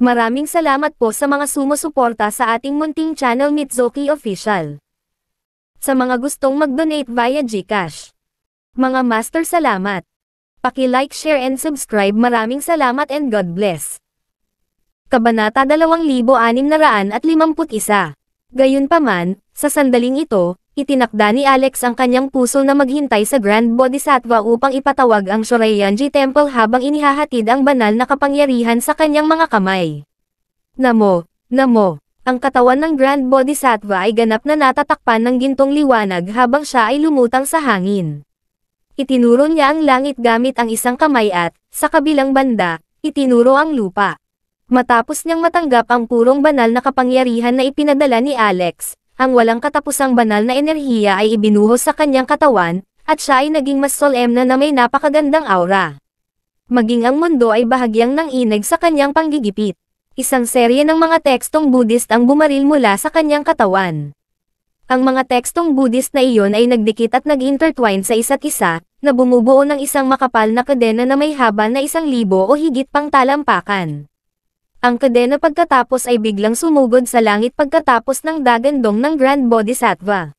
Maraming salamat po sa mga sumusuporta sa ating munting channel Mitsuki Official. Sa mga gustong mag-donate via GCash. Mga master salamat. Paki-like, share and subscribe. Maraming salamat and God bless. Kabanata 2651. Gayunpaman, sa sandaling ito, itinakda ni Alex ang kanyang puso na maghintay sa Grand Bodhisattva upang ipatawag ang Shorayanji Temple habang inihahatid ang banal na kapangyarihan sa kanyang mga kamay. Namo, namo, ang katawan ng Grand Bodhisattva ay ganap na natatakpan ng gintong liwanag habang siya ay lumutang sa hangin. Itinuro niya ang langit gamit ang isang kamay at, sa kabilang banda, itinuro ang lupa. Matapos niyang matanggap ang purong banal na kapangyarihan na ipinadala ni Alex, ang walang katapusang banal na enerhiya ay ibinuhos sa kanyang katawan, at siya ay naging mas solemna na may napakagandang aura. Maging ang mundo ay bahagyang ng inig sa kanyang panggigipit. Isang serye ng mga tekstong Buddhist ang bumaril mula sa kanyang katawan. Ang mga tekstong Buddhist na iyon ay nagdikit at nag-intertwine sa isa't isa, na bumubuo ng isang makapal na kadena na may haba na isang libo o higit pang talampakan. Ang kadena pagkatapos ay biglang sumugod sa langit pagkatapos ng dagandong ng Grand Bodhisattva.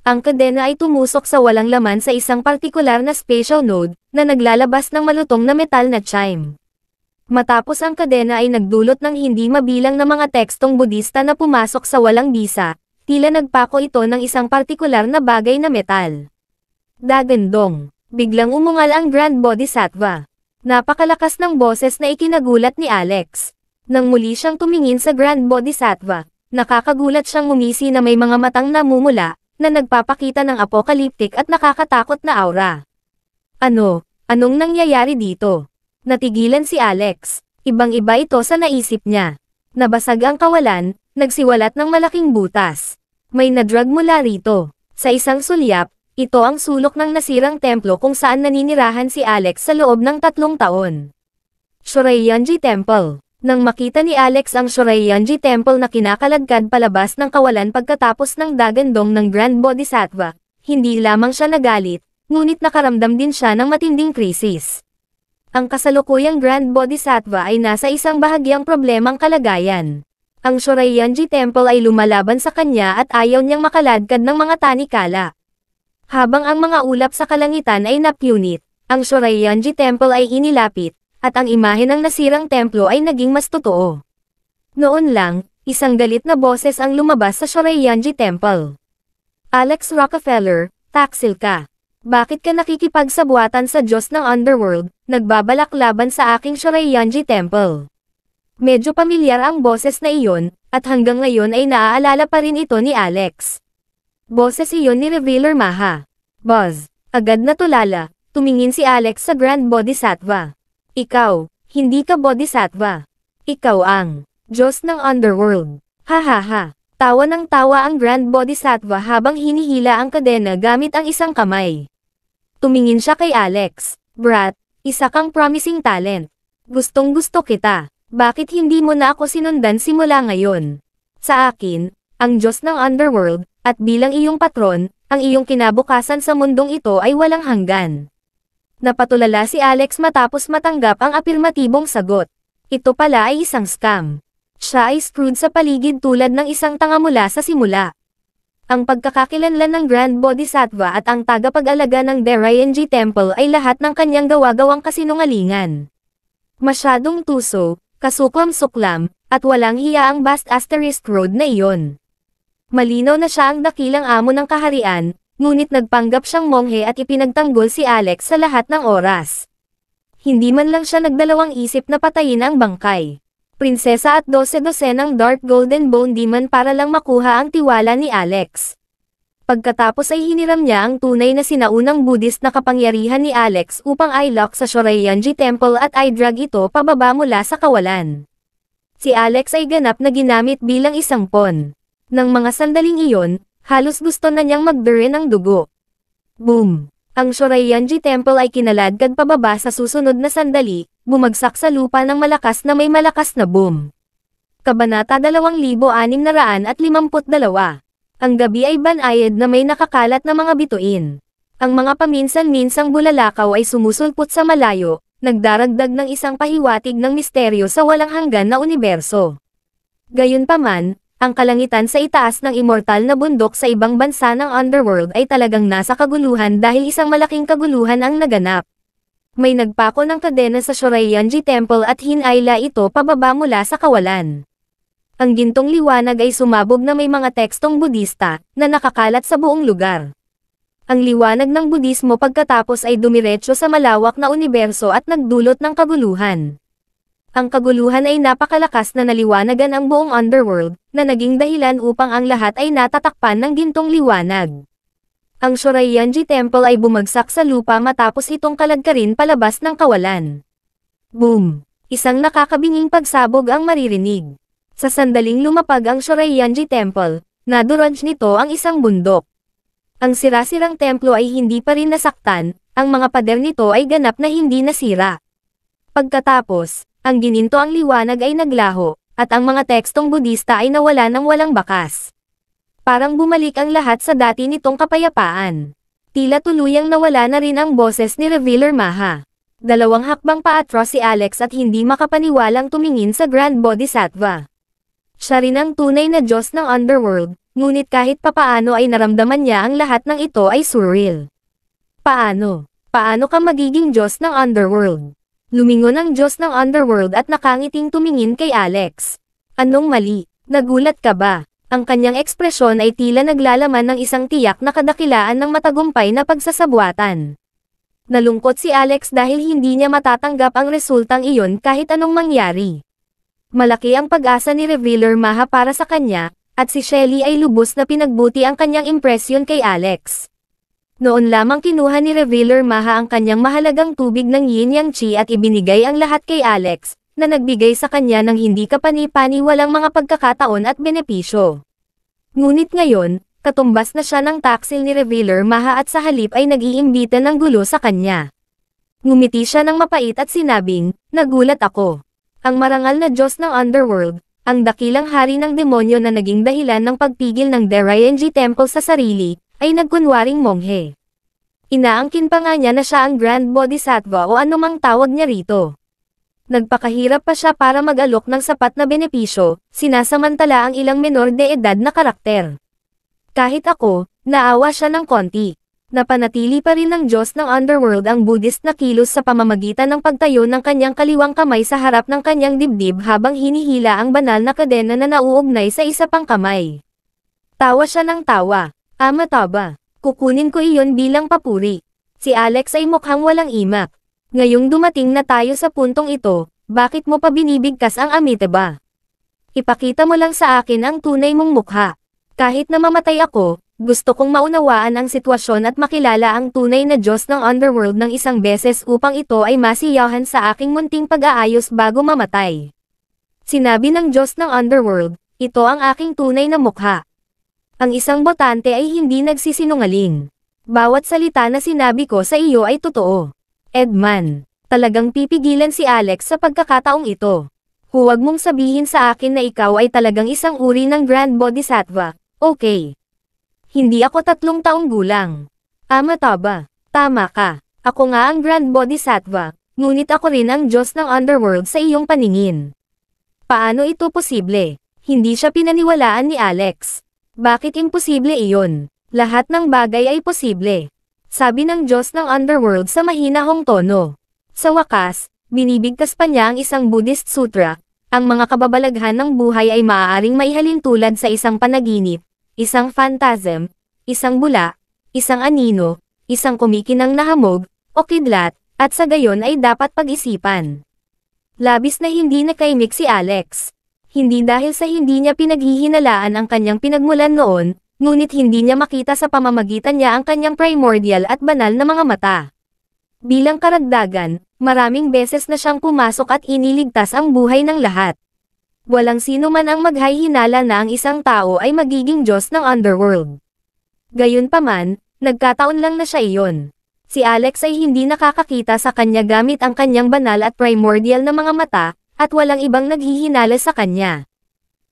Ang kadena ay tumusok sa walang laman sa isang partikular na spatial node na naglalabas ng malutong na metal na chime. Matapos ang kadena ay nagdulot ng hindi mabilang na mga tekstong budista na pumasok sa walang bisa, tila nagpako ito ng isang partikular na bagay na metal. Dagandong. Biglang umungal ang Grand Bodhisattva. Napakalakas ng boses na ikinagulat ni Alex. Nang muli siyang tumingin sa Grand Bodhisattva, nakakagulat siyang umisi na may mga matang namumula, na nagpapakita ng apokaliptik at nakakatakot na aura. Ano? Anong nangyayari dito? Natigilan si Alex. Ibang-iba ito sa naisip niya. Nabasag ang kawalan, nagsiwalat ng malaking butas. May nadrag mula rito. Sa isang sulyap, ito ang sulok ng nasirang templo kung saan naninirahan si Alex sa loob ng tatlong taon. Shureyanji Temple nang makita ni Alex ang Shorayanji Temple na kinakalagkad palabas ng kawalan pagkatapos ng dagandong ng Grand Bodhisattva, hindi lamang siya nagalit, ngunit nakaramdam din siya ng matinding krisis. Ang kasalukuyang Grand Bodhisattva ay nasa isang bahagyang problemang kalagayan. Ang Shorayanji Temple ay lumalaban sa kanya at ayaw niyang makaladkad ng mga tanikala. Habang ang mga ulap sa kalangitan ay napunit, ang Shorayanji Temple ay inilapit, at ang imahe ng nasirang templo ay naging mas totoo. Noon lang, isang galit na boses ang lumabas sa Shorayanji Temple. Alex Rockefeller, taksil ka. Bakit ka nakikipagsabuatan sa Diyos ng Underworld, nagbabalak laban sa aking Shorayanji Temple? Medyo pamilyar ang boses na iyon, at hanggang ngayon ay naaalala pa rin ito ni Alex. Boses iyon ni Revealer Maha. Buzz. Agad na tulala, tumingin si Alex sa Grand Bodhisattva. Ikaw, hindi ka bodhisattva. Ikaw ang Diyos ng Underworld. Hahaha. Tawa ng tawa ang Grand Bodhisattva habang hinihila ang kadena gamit ang isang kamay. Tumingin siya kay Alex. Brat, isa kang promising talent. Gustong gusto kita. Bakit hindi mo na ako sinundan simula ngayon? Sa akin, ang Diyos ng Underworld, at bilang iyong patron, ang iyong kinabukasan sa mundong ito ay walang hanggan. Napatulala si Alex matapos matanggap ang apirmatibong sagot. Ito pala ay isang scam. Siya ay screwed sa paligid tulad ng isang tanga mula sa simula. Ang pagkakakilanlan ng Grand Bodhisattva at ang tagapag-alaga ng Derayanji Temple ay lahat ng kanyang gawagawang kasinungalingan. Masyadong tuso, kasuklam-suklam, at walang hiya ang Bast Asterisk Road na iyon. Malino na siya ang dakilang amo ng kaharian, ngunit nagpanggap siyang monghe at ipinagtanggol si Alex sa lahat ng oras. Hindi man lang siya nagdalawang isip na patayin ang bangkay. Prinsesa at dose-dose ng Dark Golden Bone Demon para lang makuha ang tiwala ni Alex. Pagkatapos ay hiniram niya ang tunay na sinaunang Buddhist na kapangyarihan ni Alex upang i-lock sa Shorayanji Temple at i-drag ito pababa mula sa kawalan. Si Alex ay ganap na ginamit bilang isang pawn. Nang mga sandaling iyon, Halos gusto na niyang magdure ang dugo. Boom! Ang Shorayanji Temple ay kinaladkad pababa sa susunod na sandali, bumagsak sa lupa ng malakas na may malakas na boom. Kabanata 2652 Ang gabi ay banayad na may nakakalat na mga bituin. Ang mga paminsan-minsang bulalakaw ay sumusulpot sa malayo, nagdaragdag ng isang pahiwatig ng misteryo sa walang hanggan na universo. Gayunpaman, ang kalangitan sa itaas ng immortal na bundok sa ibang bansa ng underworld ay talagang nasa kaguluhan dahil isang malaking kaguluhan ang naganap. May nagpako ng kadena sa Shorayanji Temple at hinayla ito pababa mula sa kawalan. Ang gintong liwanag ay sumabog na may mga tekstong Budista na nakakalat sa buong lugar. Ang liwanag ng Budismo pagkatapos ay dumiretso sa malawak na universo at nagdulot ng kaguluhan. Ang kaguluhan ay napakalakas na naliwanagan ang buong underworld, na naging dahilan upang ang lahat ay natatakpan ng gintong liwanag. Ang Shoraiyanji Temple ay bumagsak sa lupa matapos itong kalagkarin palabas ng kawalan. Boom! Isang nakakabinging pagsabog ang maririnig. Sa sandaling lumapag ang Shoraiyanji Temple, naduraj nito ang isang bundok. Ang sirasirang templo ay hindi pa rin nasaktan, ang mga pader nito ay ganap na hindi nasira. Pagkatapos, ang gininto ang liwanag ay naglaho, at ang mga tekstong budista ay nawala ng walang bakas. Parang bumalik ang lahat sa dati nitong kapayapaan. Tila tuluyang nawala na rin ang boses ni Revealer Maha. Dalawang hakbang paatro si Alex at hindi makapaniwalang tumingin sa Grand Bodhisattva. Siya rin ang tunay na Diyos ng Underworld, ngunit kahit papaano ay naramdaman niya ang lahat ng ito ay surreal. Paano? Paano ka magiging Diyos ng Underworld? Lumingon ang Diyos ng Underworld at nakangiting tumingin kay Alex. Anong mali? Nagulat ka ba? Ang kanyang ekspresyon ay tila naglalaman ng isang tiyak na kadakilaan ng matagumpay na pagsasabuatan. Nalungkot si Alex dahil hindi niya matatanggap ang resultang iyon kahit anong mangyari. Malaki ang pag-asa ni Revealer Maha para sa kanya, at si Shelly ay lubos na pinagbuti ang kanyang impresyon kay Alex. Noon lamang kinuha ni Revealer Maha ang kanyang mahalagang tubig ng yin yang chi at ibinigay ang lahat kay Alex, na nagbigay sa kanya ng hindi kapani-pani walang mga pagkakataon at benepisyo. Ngunit ngayon, katumbas na siya ng taksil ni Revealer Maha at sa halip ay nag-iimbita ng gulo sa kanya. Ngumiti siya ng mapait at sinabing, nagulat ako. Ang marangal na Diyos ng Underworld, ang dakilang hari ng demonyo na naging dahilan ng pagpigil ng Deryanji Temple sa sarili, ay nagkunwaring monghe. Inaangkin pa nga niya na siya ang Grand Bodhisattva o anumang tawag niya rito. Nagpakahirap pa siya para mag-alok ng sapat na benepisyo, sinasamantala ang ilang menor de edad na karakter. Kahit ako, naawa siya ng konti. Napanatili pa rin ng Diyos ng Underworld ang Buddhist na kilos sa pamamagitan ng pagtayo ng kanyang kaliwang kamay sa harap ng kanyang dibdib habang hinihila ang banal na kadena na nauugnay sa isa pang kamay. Tawa siya ng tawa. Ama ah, Taba, kukunin ko iyon bilang papuri. Si Alex ay mukhang walang imak. Ngayong dumating na tayo sa puntong ito, bakit mo pa binibigkas ang amitaba? Ipakita mo lang sa akin ang tunay mong mukha. Kahit na mamatay ako, gusto kong maunawaan ang sitwasyon at makilala ang tunay na Diyos ng Underworld ng isang beses upang ito ay masiyahan sa aking munting pag-aayos bago mamatay. Sinabi ng Diyos ng Underworld, ito ang aking tunay na mukha. Ang isang botante ay hindi nagsisinungaling. Bawat salita na sinabi ko sa iyo ay totoo. Edman, talagang pipigilan si Alex sa pagkakataong ito. Huwag mong sabihin sa akin na ikaw ay talagang isang uri ng Grand Bodhisattva, okay. Hindi ako tatlong taong gulang. Ama taba, tama ka. Ako nga ang Grand Bodhisattva, ngunit ako rin ang Diyos ng Underworld sa iyong paningin. Paano ito posible? Hindi siya pinaniwalaan ni Alex. Bakit imposible iyon? Lahat ng bagay ay posible. Sabi ng Diyos ng Underworld sa mahinahong tono. Sa wakas, binibigkas pa niya ang isang Buddhist sutra, ang mga kababalaghan ng buhay ay maaaring maihalin tulad sa isang panaginip, isang phantasm, isang bula, isang anino, isang kumikinang nahamog, o kidlat, at sa gayon ay dapat pag-isipan. Labis na hindi na nakaimik si Alex hindi dahil sa hindi niya pinaghihinalaan ang kanyang pinagmulan noon, ngunit hindi niya makita sa pamamagitan niya ang kanyang primordial at banal na mga mata. Bilang karagdagan, maraming beses na siyang pumasok at iniligtas ang buhay ng lahat. Walang sino man ang maghihinala na ang isang tao ay magiging Diyos ng underworld. Gayunpaman, nagkataon lang na siya iyon. Si Alex ay hindi nakakakita sa kanya gamit ang kanyang banal at primordial na mga mata, at walang ibang naghihinala sa kanya.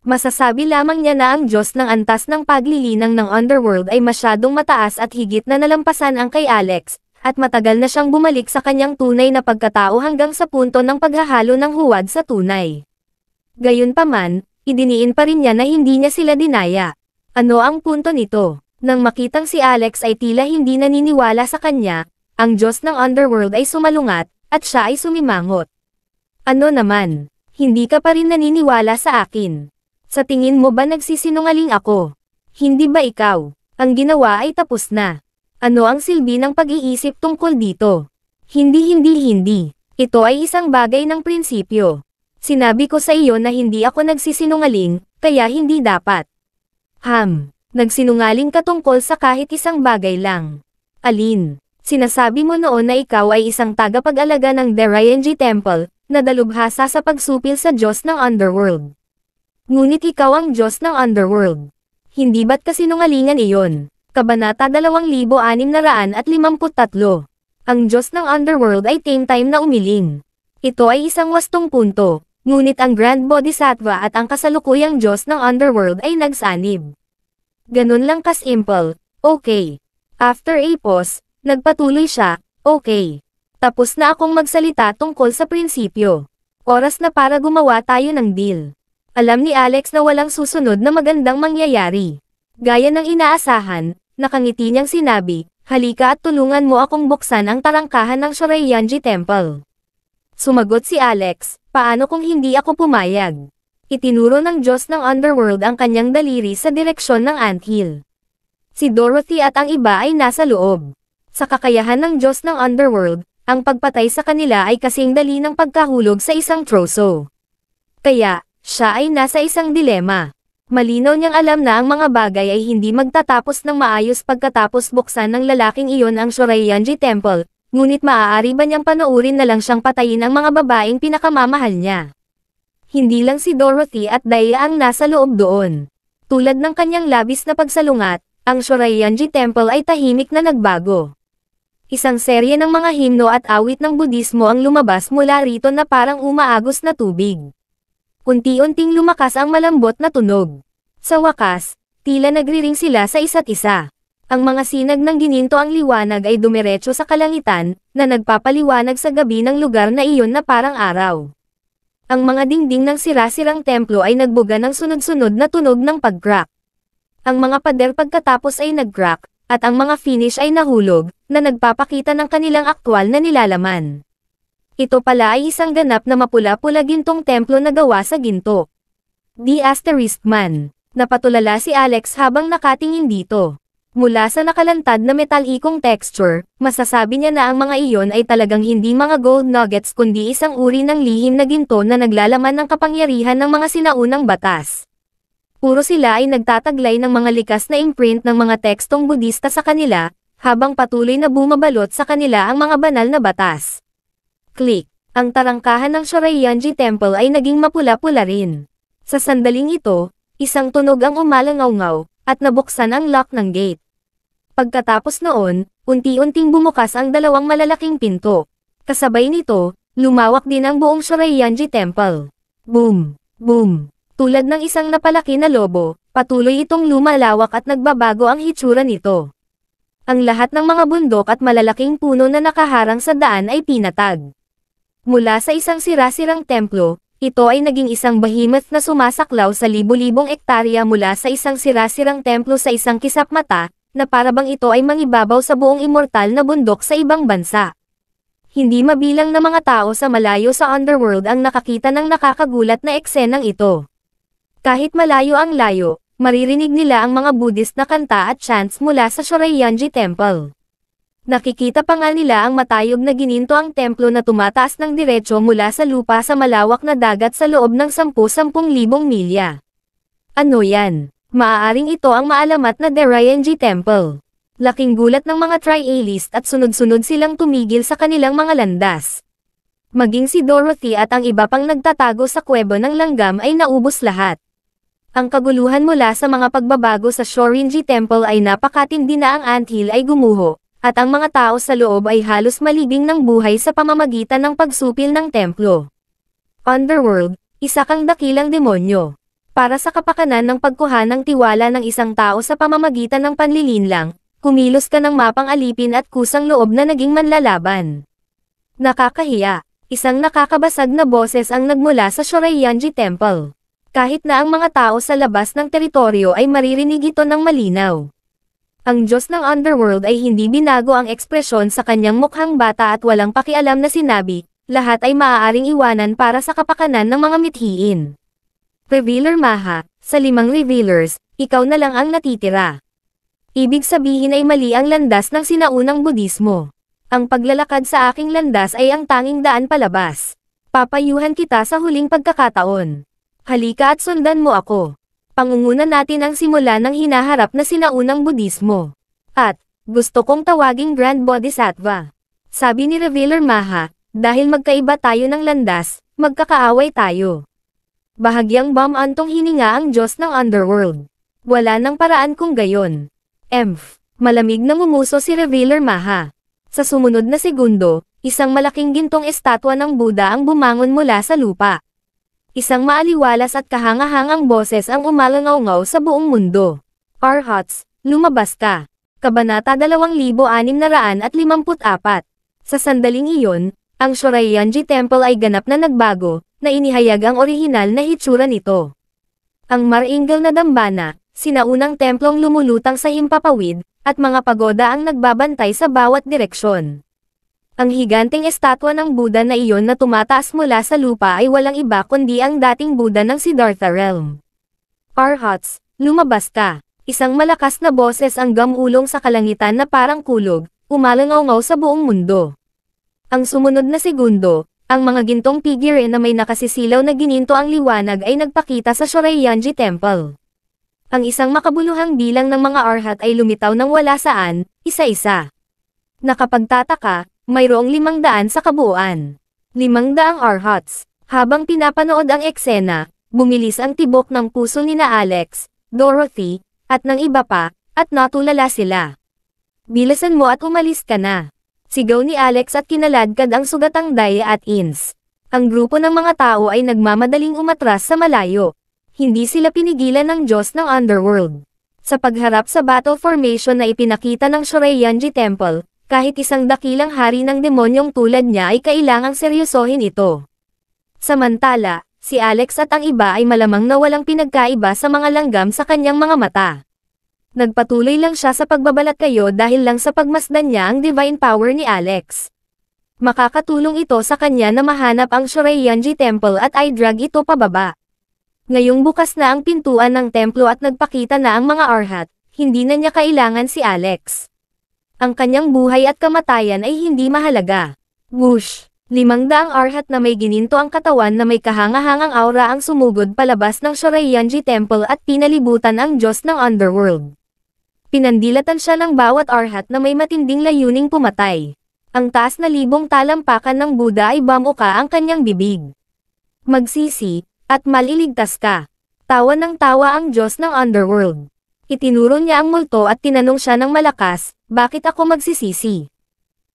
Masasabi lamang niya na ang Diyos ng antas ng paglilinang ng underworld ay masyadong mataas at higit na nalampasan ang kay Alex, at matagal na siyang bumalik sa kanyang tunay na pagkatao hanggang sa punto ng paghahalo ng huwad sa tunay. Gayunpaman, idiniin pa rin niya na hindi niya sila dinaya. Ano ang punto nito? Nang makitang si Alex ay tila hindi naniniwala sa kanya, ang Diyos ng underworld ay sumalungat, at siya ay sumimangot. Ano naman? Hindi ka pa rin naniniwala sa akin. Sa tingin mo ba nagsisinungaling ako? Hindi ba ikaw? Ang ginawa ay tapos na. Ano ang silbi ng pag-iisip tungkol dito? Hindi hindi hindi. Ito ay isang bagay ng prinsipyo. Sinabi ko sa iyo na hindi ako nagsisinungaling, kaya hindi dapat. Ham, nagsinungaling ka tungkol sa kahit isang bagay lang. Alin, sinasabi mo noon na ikaw ay isang tagapag-alaga ng Derayanji Temple, na dalubhasa sa pagsupil sa Diyos ng Underworld. Ngunit ikaw ang Diyos ng Underworld. Hindi ba't kasinungalingan iyon? Kabanata 2653 Ang Diyos ng Underworld ay tame time na umiling. Ito ay isang wastong punto, ngunit ang Grand Bodhisattva at ang kasalukuyang Diyos ng Underworld ay nagsanib. Ganun lang kasimple, okay. After a pause, nagpatuloy siya, okay. Tapos na akong magsalita tungkol sa prinsipyo. Oras na para gumawa tayo ng deal. Alam ni Alex na walang susunod na magandang mangyayari. Gaya ng inaasahan, nakangiti niyang sinabi, halika at tulungan mo akong buksan ang tarangkahan ng Shorayanji Temple. Sumagot si Alex, paano kung hindi ako pumayag? Itinuro ng Diyos ng Underworld ang kanyang daliri sa direksyon ng anthill. Si Dorothy at ang iba ay nasa loob. Sa kakayahan ng Diyos ng Underworld, ang pagpatay sa kanila ay kasing dali ng pagkahulog sa isang troso. Kaya, siya ay nasa isang dilema. Malinaw niyang alam na ang mga bagay ay hindi magtatapos ng maayos pagkatapos buksan ng lalaking iyon ang Shorayanji Temple, ngunit maaari ba niyang panoorin na lang siyang patayin ang mga babaeng pinakamamahal niya. Hindi lang si Dorothy at Daya ang nasa loob doon. Tulad ng kanyang labis na pagsalungat, ang Shorayanji Temple ay tahimik na nagbago. Isang serye ng mga himno at awit ng Budismo ang lumabas mula rito na parang umaagos na tubig. Unti-unting lumakas ang malambot na tunog. Sa wakas, tila nagriring sila sa isa't isa. Ang mga sinag ng gininto ang liwanag ay dumiretso sa kalangitan, na nagpapaliwanag sa gabi ng lugar na iyon na parang araw. Ang mga dingding ng sirasirang templo ay nagbuga ng sunod-sunod na tunog ng pagkrak. Ang mga pader pagkatapos ay nagkrak, at ang mga finish ay nahulog, na nagpapakita ng kanilang aktwal na nilalaman. Ito pala ay isang ganap na mapula-pula gintong templo na gawa sa ginto. Di Asterisk Man. Napatulala si Alex habang nakatingin dito. Mula sa nakalantad na metalikong texture, masasabi niya na ang mga iyon ay talagang hindi mga gold nuggets kundi isang uri ng lihim na ginto na naglalaman ng kapangyarihan ng mga sinaunang batas puro sila ay nagtataglay ng mga likas na imprint ng mga tekstong budista sa kanila, habang patuloy na bumabalot sa kanila ang mga banal na batas. Click! Ang tarangkahan ng Shorayanji Temple ay naging mapula-pula rin. Sa sandaling ito, isang tunog ang umalangaw-ngaw, at nabuksan ang lock ng gate. Pagkatapos noon, unti-unting bumukas ang dalawang malalaking pinto. Kasabay nito, lumawak din ang buong Shorayanji Temple. Boom! Boom! Tulad ng isang napalaki na lobo, patuloy itong lumalawak at nagbabago ang hitsura nito. Ang lahat ng mga bundok at malalaking puno na nakaharang sa daan ay pinatag. Mula sa isang sirasirang templo, ito ay naging isang behemoth na sumasaklaw sa libu-libong ektarya mula sa isang sirasirang templo sa isang kisap mata, na parabang ito ay mangibabaw sa buong immortal na bundok sa ibang bansa. Hindi mabilang na mga tao sa malayo sa underworld ang nakakita ng nakakagulat na eksenang ito. Kahit malayo ang layo, maririnig nila ang mga Buddhist na kanta at chants mula sa Shorayanji Temple. Nakikita pa nga nila ang matayog na gininto ang templo na tumataas ng diretsyo mula sa lupa sa malawak na dagat sa loob ng 10-10,000 milya. Ano yan? Maaaring ito ang maalamat na Derayanji Temple. Laking gulat ng mga tri-A-list at sunod-sunod silang tumigil sa kanilang mga landas. Maging si Dorothy at ang iba pang nagtatago sa kuwebo ng langgam ay naubos lahat. Ang kaguluhan mula sa mga pagbabago sa Shorinji Temple ay napakatindi na ang anthill ay gumuho, at ang mga tao sa loob ay halos malibing ng buhay sa pamamagitan ng pagsupil ng templo. Underworld, isa kang dakilang demonyo. Para sa kapakanan ng pagkuha ng tiwala ng isang tao sa pamamagitan ng panlilinlang, kumilos ka ng mapang alipin at kusang loob na naging manlalaban. Nakakahiya, isang nakakabasag na boses ang nagmula sa Shorayanji Temple kahit na ang mga tao sa labas ng teritoryo ay maririnig ito ng malinaw. Ang Diyos ng Underworld ay hindi binago ang ekspresyon sa kanyang mukhang bata at walang pakialam na sinabi, lahat ay maaaring iwanan para sa kapakanan ng mga mithiin. Revealer Maha, sa limang revealers, ikaw na lang ang natitira. Ibig sabihin ay mali ang landas ng sinaunang budismo. Ang paglalakad sa aking landas ay ang tanging daan palabas. Papayuhan kita sa huling pagkakataon. Halika at sundan mo ako. Pangungunan natin ang simula ng hinaharap na sinaunang budismo. At, gusto kong tawaging Grand Bodhisattva. Sabi ni Revealer Maha, dahil magkaiba tayo ng landas, magkakaaway tayo. Bahagyang bamantong hininga ang Diyos ng Underworld. Wala nang paraan kung gayon. Emf, malamig na ngumuso si Revealer Maha. Sa sumunod na segundo, isang malaking gintong estatwa ng Buddha ang bumangon mula sa lupa. Isang maaliwalas at kahangahangang boses ang umalangaw ngaw sa buong mundo. R. Hots, lumabas ka. Kabanata 2654. Sa sandaling iyon, ang Shorayanji Temple ay ganap na nagbago, na inihayag ang orihinal na hitsura nito. Ang maringal na dambana, sinaunang templong lumulutang sa himpapawid, at mga pagoda ang nagbabantay sa bawat direksyon. Ang higanteng estatwa ng Buddha na iyon na tumataas mula sa lupa ay walang iba kundi ang dating Buddha ng Siddhartha Realm. Arhats, lumabas ka. Isang malakas na boses ang gamulong sa kalangitan na parang kulog, umalangaw sa buong mundo. Ang sumunod na segundo, ang mga gintong figure na may nakasisilaw na gininto ang liwanag ay nagpakita sa Shorayanji Temple. Ang isang makabuluhang bilang ng mga arhat ay lumitaw ng wala saan, isa-isa. Nakapagtataka, Mayroong limang daan sa kabuuan. Limang daang arhats. Habang pinapanood ang eksena, bumilis ang tibok ng puso ni na Alex, Dorothy, at ng iba pa, at natulala sila. Bilisan mo at umalis ka na. Sigaw ni Alex at kinaladkad ang sugatang Daya at Ins. Ang grupo ng mga tao ay nagmamadaling umatras sa malayo. Hindi sila pinigilan ng Diyos ng Underworld. Sa pagharap sa battle formation na ipinakita ng Shoreyanji Temple, kahit isang dakilang hari ng demonyong tulad niya ay kailangang seryosohin ito. Samantala, si Alex at ang iba ay malamang na walang pinagkaiba sa mga langgam sa kanyang mga mata. Nagpatuloy lang siya sa pagbabalat kayo dahil lang sa pagmasdan niya ang divine power ni Alex. Makakatulong ito sa kanya na mahanap ang Shureyanji Temple at i drag ito pababa. Ngayong bukas na ang pintuan ng templo at nagpakita na ang mga arhat, hindi na niya kailangan si Alex ang kanyang buhay at kamatayan ay hindi mahalaga. Whoosh! Limang daang arhat na may gininto ang katawan na may kahangahangang aura ang sumugod palabas ng Shorayanji Temple at pinalibutan ang Diyos ng Underworld. Pinandilatan siya ng bawat arhat na may matinding layuning pumatay. Ang taas na libong talampakan ng Buddha ay bamuka ang kanyang bibig. Magsisi, at maliligtas ka. Tawa ng tawa ang Diyos ng Underworld. Itinuro niya ang multo at tinanong siya ng malakas, bakit ako magsisisi?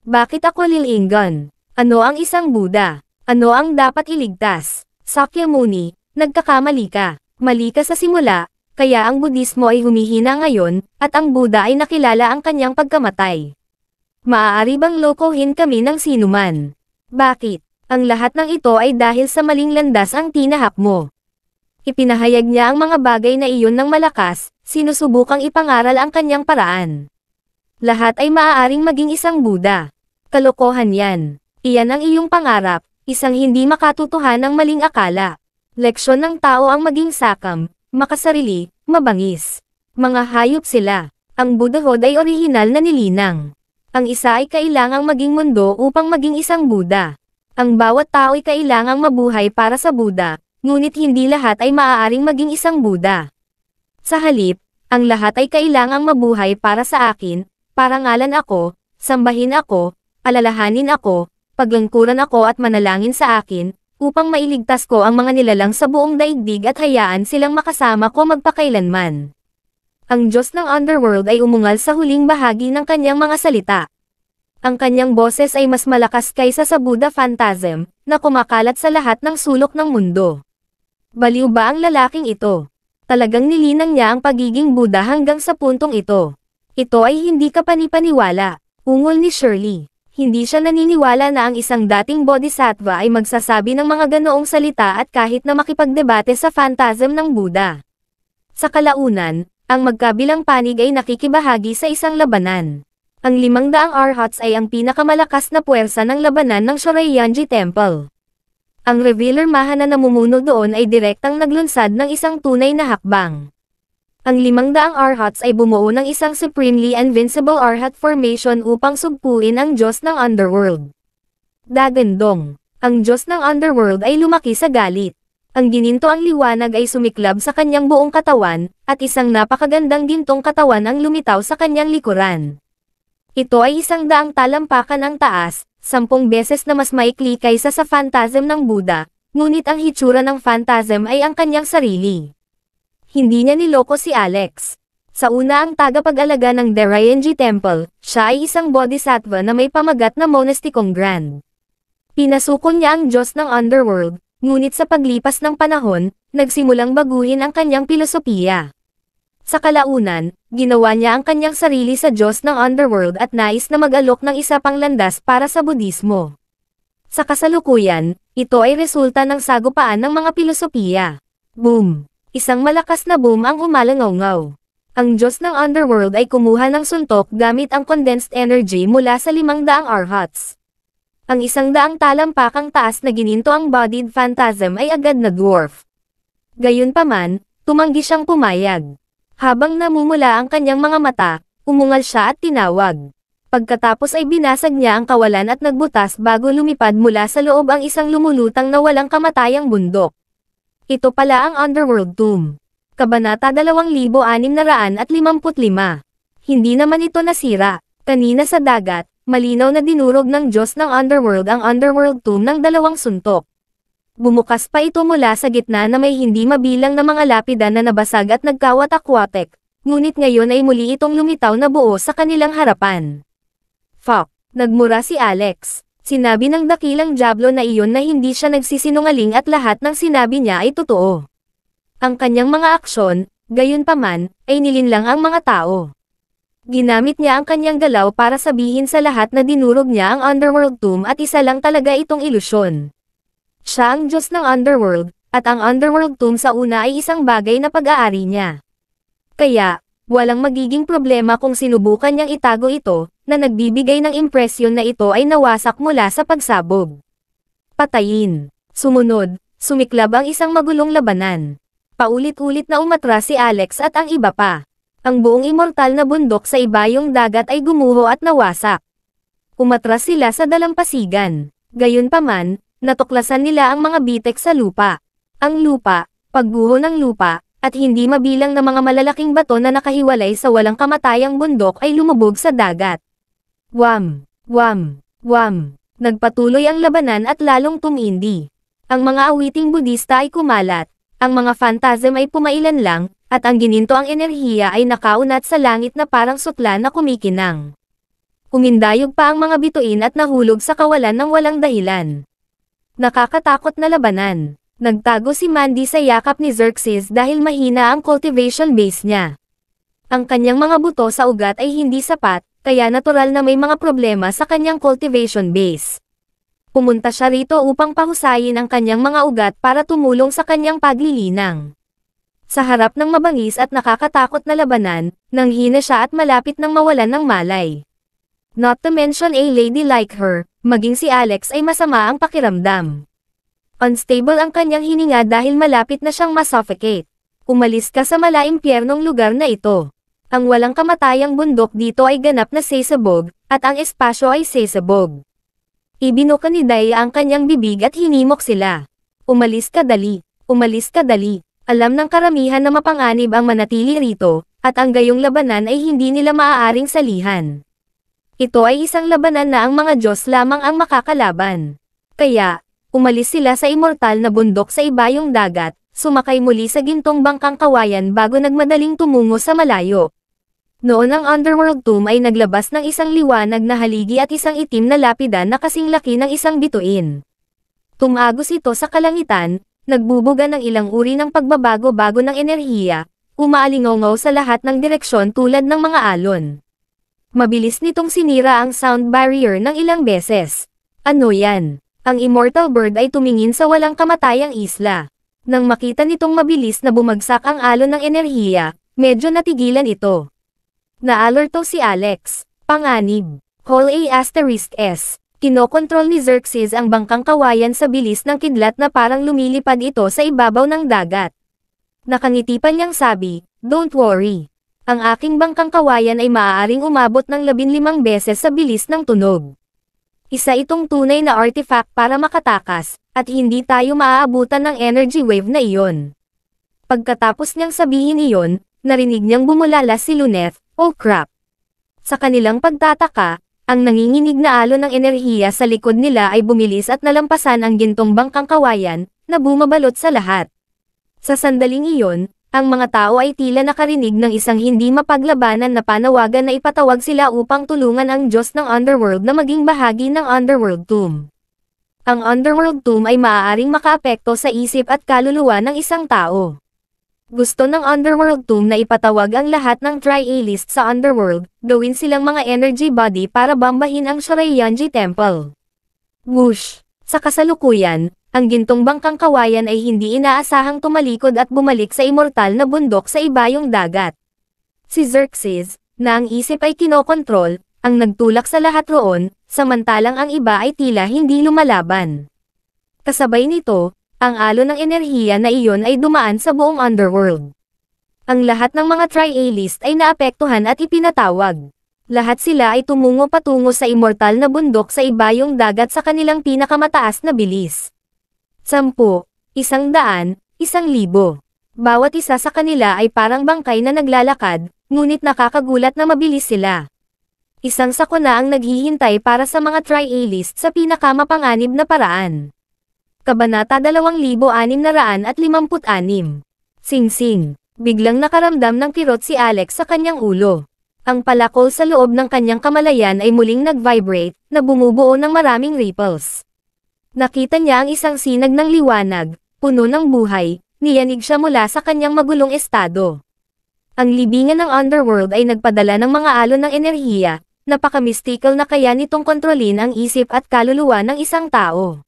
Bakit ako lilingan? Ano ang isang Buda? Ano ang dapat iligtas? Sakyamuni, nagkakamali ka. Mali ka sa simula, kaya ang Budismo ay humihina ngayon, at ang Buda ay nakilala ang kanyang pagkamatay. Maaari bang lokohin kami ng sinuman? Bakit? Ang lahat ng ito ay dahil sa maling landas ang tinahak mo. Ipinahayag niya ang mga bagay na iyon ng malakas, sinusubukang ipangaral ang kanyang paraan. Lahat ay maaaring maging isang Buda. Kalokohan yan. Iyan ang iyong pangarap, isang hindi makatutuhan ng maling akala. Leksyon ng tao ang maging sakam, makasarili, mabangis. Mga hayop sila. Ang Budahod ay orihinal na nilinang. Ang isa ay kailangang maging mundo upang maging isang Buda. Ang bawat tao ay kailangang mabuhay para sa Buda, ngunit hindi lahat ay maaaring maging isang Buda. Sa halip, ang lahat ay kailangang mabuhay para sa akin, parangalan ako, sambahin ako, alalahanin ako, paglangkuran ako at manalangin sa akin, upang mailigtas ko ang mga nilalang sa buong daigdig at hayaan silang makasama ko magpakailanman. Ang Diyos ng Underworld ay umungal sa huling bahagi ng kanyang mga salita. Ang kanyang boses ay mas malakas kaysa sa Buddha Phantasm, na kumakalat sa lahat ng sulok ng mundo. Baliw ba ang lalaking ito? talagang nilinang niya ang pagiging Buddha hanggang sa puntong ito. Ito ay hindi kapanipaniwala, ungol ni Shirley. Hindi siya naniniwala na ang isang dating bodhisattva ay magsasabi ng mga ganoong salita at kahit na makipagdebate sa phantasm ng Buddha. Sa kalaunan, ang magkabilang panig ay nakikibahagi sa isang labanan. Ang limang daang arhats ay ang pinakamalakas na puwersa ng labanan ng Shorayanji Temple. Ang revealer maha na namumuno doon ay direktang naglunsad ng isang tunay na hakbang. Ang limang daang arhats ay bumuo ng isang supremely invincible arhat formation upang sugpuin ang Diyos ng Underworld. Dagendong, ang Diyos ng Underworld ay lumaki sa galit. Ang gininto ang liwanag ay sumiklab sa kanyang buong katawan, at isang napakagandang gintong katawan ang lumitaw sa kanyang likuran. Ito ay isang daang talampakan ang taas, sampung beses na mas maikli kaysa sa phantasm ng Buddha, ngunit ang hitsura ng phantasm ay ang kanyang sarili. Hindi niya niloko si Alex. Sa una ang tagapag-alaga ng Derayanji Temple, siya ay isang bodhisattva na may pamagat na monastikong grand. Pinasukol niya ang Diyos ng Underworld, ngunit sa paglipas ng panahon, nagsimulang baguhin ang kanyang pilosopiya. Sa kalaunan, ginawa niya ang kanyang sarili sa Diyos ng Underworld at nais na mag-alok ng isa pang landas para sa Budismo. Sa kasalukuyan, ito ay resulta ng sagupaan ng mga pilosopiya. Boom! Isang malakas na boom ang umalangaw ang Diyos ng Underworld ay kumuha ng suntok gamit ang condensed energy mula sa limang daang arhats. Ang isang daang ang taas na gininto ang bodied phantasm ay agad na dwarf. Gayunpaman, tumanggi siyang pumayag. Habang namumula ang kanyang mga mata, umungal siya at tinawag. Pagkatapos ay binasag niya ang kawalan at nagbutas bago lumipad mula sa loob ang isang lumulutang na walang kamatayang bundok. Ito pala ang Underworld Tomb. Kabanata 2655. Hindi naman ito nasira. Kanina sa dagat, malinaw na dinurog ng Diyos ng Underworld ang Underworld Tomb ng dalawang suntok. Bumukas pa ito mula sa gitna na may hindi mabilang na mga lapida na nabasag at nagkawat-akwatek, ngunit ngayon ay muli itong lumitaw na buo sa kanilang harapan. Fuck! Nagmura si Alex. Sinabi ng dakilang Diablo na iyon na hindi siya nagsisinungaling at lahat ng sinabi niya ay totoo. Ang kanyang mga aksyon, gayon paman, ay nilinlang ang mga tao. Ginamit niya ang kanyang galaw para sabihin sa lahat na dinurog niya ang Underworld Tomb at isa lang talaga itong ilusyon. Siya ang Diyos ng Underworld, at ang Underworld Tomb sa una ay isang bagay na pag-aari niya. Kaya, walang magiging problema kung sinubukan niyang itago ito, na nagbibigay ng impresyon na ito ay nawasak mula sa pagsabog. Patayin. Sumunod, sumiklab ang isang magulong labanan. Paulit-ulit na umatras si Alex at ang iba pa. Ang buong immortal na bundok sa ibayong dagat ay gumuho at nawasak. Umatras sila sa dalampasigan. Gayunpaman, natuklasan nila ang mga bitek sa lupa. Ang lupa, pagguho ng lupa, at hindi mabilang na mga malalaking bato na nakahiwalay sa walang kamatayang bundok ay lumubog sa dagat. Wham! Wham! Wham! Nagpatuloy ang labanan at lalong tumindi. Ang mga awiting budista ay kumalat, ang mga fantasm ay pumailan lang, at ang gininto ang enerhiya ay nakaunat sa langit na parang sutla na kumikinang. Humindayog pa ang mga bituin at nahulog sa kawalan ng walang dahilan. Nakakatakot na labanan. Nagtago si Mandy sa yakap ni Xerxes dahil mahina ang cultivation base niya. Ang kanyang mga buto sa ugat ay hindi sapat, kaya natural na may mga problema sa kanyang cultivation base. Pumunta siya rito upang pahusayin ang kanyang mga ugat para tumulong sa kanyang paglilinang. Sa harap ng mabangis at nakakatakot na labanan, nanghina siya at malapit nang mawalan ng malay. Not to mention a lady like her, Maging si Alex ay masama ang pakiramdam. Unstable ang kanyang hininga dahil malapit na siyang masuffocate. Umalis ka sa malaimpyernong lugar na ito. Ang walang kamatayang bundok dito ay ganap na sesabog, at ang espasyo ay sesabog. Ibinuka ni Daya ang kanyang bibig at hinimok sila. Umalis ka dali, umalis ka dali. Alam ng karamihan na mapanganib ang manatili rito, at ang gayong labanan ay hindi nila maaaring salihan. Ito ay isang labanan na ang mga Diyos lamang ang makakalaban. Kaya, umalis sila sa immortal na bundok sa ibayong dagat, sumakay muli sa gintong bangkang kawayan bago nagmadaling tumungo sa malayo. Noon ang Underworld Tomb ay naglabas ng isang liwanag na haligi at isang itim na lapida na kasing laki ng isang bituin. Tumagos ito sa kalangitan, nagbubuga ng ilang uri ng pagbabago-bago ng enerhiya, umaalingongaw sa lahat ng direksyon tulad ng mga alon. Mabilis nitong sinira ang sound barrier ng ilang beses. Ano yan? Ang immortal bird ay tumingin sa walang kamatayang isla. Nang makita nitong mabilis na bumagsak ang alon ng enerhiya, medyo natigilan ito. Naalerto si Alex. Panganib. Hall A asterisk S. Kinokontrol ni Xerxes ang bangkang kawayan sa bilis ng kidlat na parang lumilipad ito sa ibabaw ng dagat. Nakangiti pa niyang sabi, Don't worry ang aking bangkang kawayan ay maaaring umabot ng 15 beses sa bilis ng tunog. Isa itong tunay na artifact para makatakas, at hindi tayo maaabutan ng energy wave na iyon. Pagkatapos niyang sabihin iyon, narinig niyang bumulala si Luneth, oh crap. Sa kanilang pagtataka, ang nanginginig na alo ng enerhiya sa likod nila ay bumilis at nalampasan ang gintong bangkang kawayan, na bumabalot sa lahat. Sa sandaling iyon, ang mga tao ay tila nakarinig ng isang hindi mapaglabanan na panawagan na ipatawag sila upang tulungan ang Diyos ng Underworld na maging bahagi ng Underworld Tomb. Ang Underworld Tomb ay maaaring makaapekto sa isip at kaluluwa ng isang tao. Gusto ng Underworld Tomb na ipatawag ang lahat ng Tri-A-List sa Underworld, gawin silang mga energy body para bambahin ang Shirayanji Temple. Whoosh! Sa kasalukuyan, ang gintong bangkang kawayan ay hindi inaasahang tumalikod at bumalik sa immortal na bundok sa ibayong dagat. Si Xerxes, na ang isip ay kinokontrol, ang nagtulak sa lahat roon, samantalang ang iba ay tila hindi lumalaban. Kasabay nito, ang alo ng enerhiya na iyon ay dumaan sa buong underworld. Ang lahat ng mga tri-A-list ay naapektuhan at ipinatawag. Lahat sila ay tumungo patungo sa immortal na bundok sa ibayong dagat sa kanilang pinakamataas na bilis sampu, isang daan, isang libo. Bawat isa sa kanila ay parang bangkay na naglalakad, ngunit nakakagulat na mabilis sila. Isang sako na ang naghihintay para sa mga tri-A-list sa pinakamapanganib na paraan. Kabanata 2656 Sing-sing, biglang nakaramdam ng kirot si Alex sa kanyang ulo. Ang palakol sa loob ng kanyang kamalayan ay muling nag-vibrate, na bumubuo ng maraming ripples. Nakita niya ang isang sinag ng liwanag, puno ng buhay, niyanig siya mula sa kanyang magulong estado. Ang libingan ng underworld ay nagpadala ng mga alon ng enerhiya, napaka-mystical na kaya nitong kontrolin ang isip at kaluluwa ng isang tao.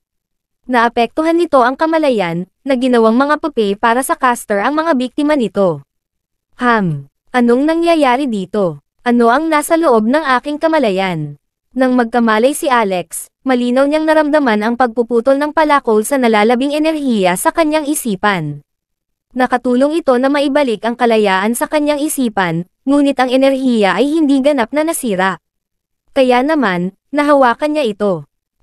Naapektuhan nito ang kamalayan, na ginawang mga pupi para sa caster ang mga biktima nito. Ham, anong nangyayari dito? Ano ang nasa loob ng aking kamalayan? Nang magkamalay si Alex, malinaw niyang naramdaman ang pagpuputol ng palakol sa nalalabing enerhiya sa kanyang isipan. Nakatulong ito na maibalik ang kalayaan sa kanyang isipan, ngunit ang enerhiya ay hindi ganap na nasira. Kaya naman, nahawakan niya ito.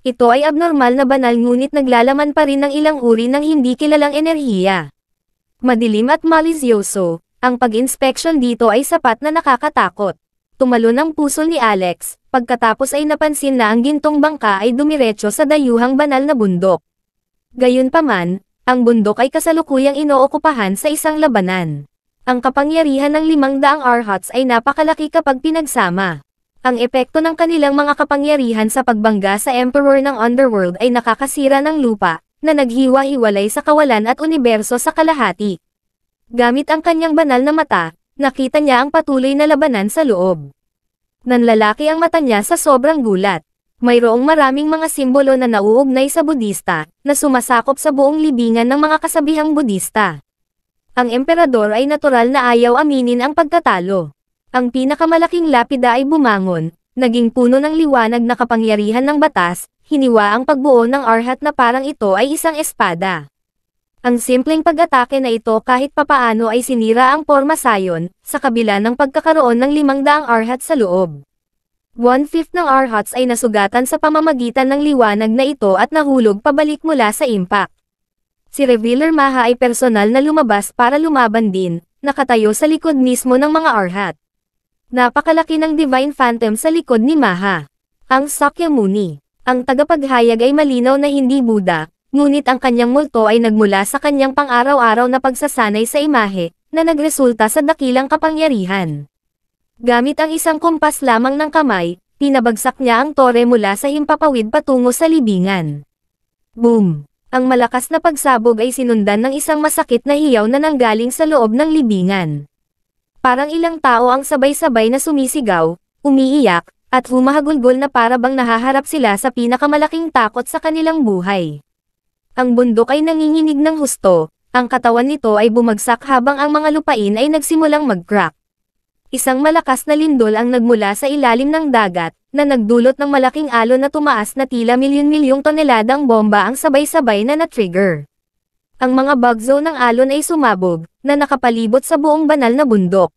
Ito ay abnormal na banal ngunit naglalaman pa rin ng ilang uri ng hindi kilalang enerhiya. Madilim at malisyoso, ang pag-inspeksyon dito ay sapat na nakakatakot. Tumalo ng puso ni Alex, pagkatapos ay napansin na ang gintong bangka ay dumiretso sa dayuhang banal na bundok. Gayunpaman, ang bundok ay kasalukuyang inookupahan sa isang labanan. Ang kapangyarihan ng limang daang arhats ay napakalaki kapag pinagsama. Ang epekto ng kanilang mga kapangyarihan sa pagbangga sa Emperor ng Underworld ay nakakasira ng lupa, na naghiwa-hiwalay sa kawalan at universo sa kalahati. Gamit ang kanyang banal na mata, nakita niya ang patuloy na labanan sa loob. Nanlalaki ang mata niya sa sobrang gulat. Mayroong maraming mga simbolo na nauugnay sa Budista, na sumasakop sa buong libingan ng mga kasabihang Budista. Ang emperador ay natural na ayaw aminin ang pagtatalo. Ang pinakamalaking lapida ay bumangon, naging puno ng liwanag na kapangyarihan ng batas, hiniwa ang pagbuo ng arhat na parang ito ay isang espada. Ang simpleng pag-atake na ito kahit papaano ay sinira ang porma sayon, sa kabila ng pagkakaroon ng 500 arhat sa loob. One-fifth ng arhats ay nasugatan sa pamamagitan ng liwanag na ito at nahulog pabalik mula sa impact. Si Revealer Maha ay personal na lumabas para lumaban din, nakatayo sa likod mismo ng mga arhat. Napakalaki ng Divine Phantom sa likod ni Maha. Ang Sakyamuni, ang tagapaghayag ay malinaw na hindi Buddha, Ngunit ang kanyang multo ay nagmula sa kanyang pang-araw-araw na pagsasanay sa imahe, na nagresulta sa dakilang kapangyarihan. Gamit ang isang kumpas lamang ng kamay, pinabagsak niya ang tore mula sa himpapawid patungo sa libingan. Boom! Ang malakas na pagsabog ay sinundan ng isang masakit na hiyaw na nanggaling sa loob ng libingan. Parang ilang tao ang sabay-sabay na sumisigaw, umiiyak, at humahagulgol na para bang nahaharap sila sa pinakamalaking takot sa kanilang buhay. Ang bundok ay nanginginig ng husto, ang katawan nito ay bumagsak habang ang mga lupain ay nagsimulang mag-crack. Isang malakas na lindol ang nagmula sa ilalim ng dagat, na nagdulot ng malaking alon na tumaas na tila milyon-milyong toneladang bomba ang sabay-sabay na na-trigger. Ang mga bug ng alon ay sumabog, na nakapalibot sa buong banal na bundok.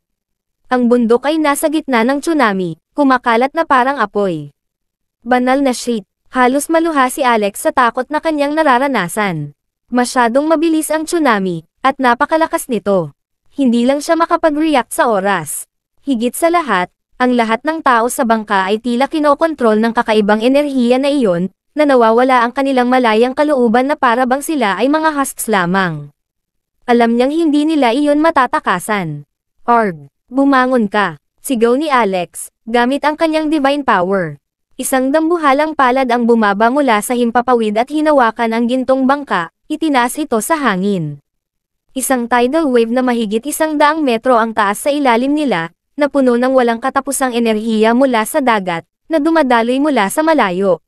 Ang bundok ay nasa gitna ng tsunami, kumakalat na parang apoy. Banal na shit. Halos maluha si Alex sa takot na kanyang nararanasan. Masyadong mabilis ang tsunami, at napakalakas nito. Hindi lang siya makapag-react sa oras. Higit sa lahat, ang lahat ng tao sa bangka ay tila kinokontrol ng kakaibang enerhiya na iyon, na nawawala ang kanilang malayang kalooban na para bang sila ay mga husks lamang. Alam niyang hindi nila iyon matatakasan. Orb, bumangon ka, sigaw ni Alex, gamit ang kanyang divine power. Isang dambuhalang palad ang bumaba mula sa himpapawid at hinawakan ang gintong bangka, itinaas ito sa hangin. Isang tidal wave na mahigit isang daang metro ang taas sa ilalim nila, na puno ng walang katapusang enerhiya mula sa dagat, na dumadaloy mula sa malayo.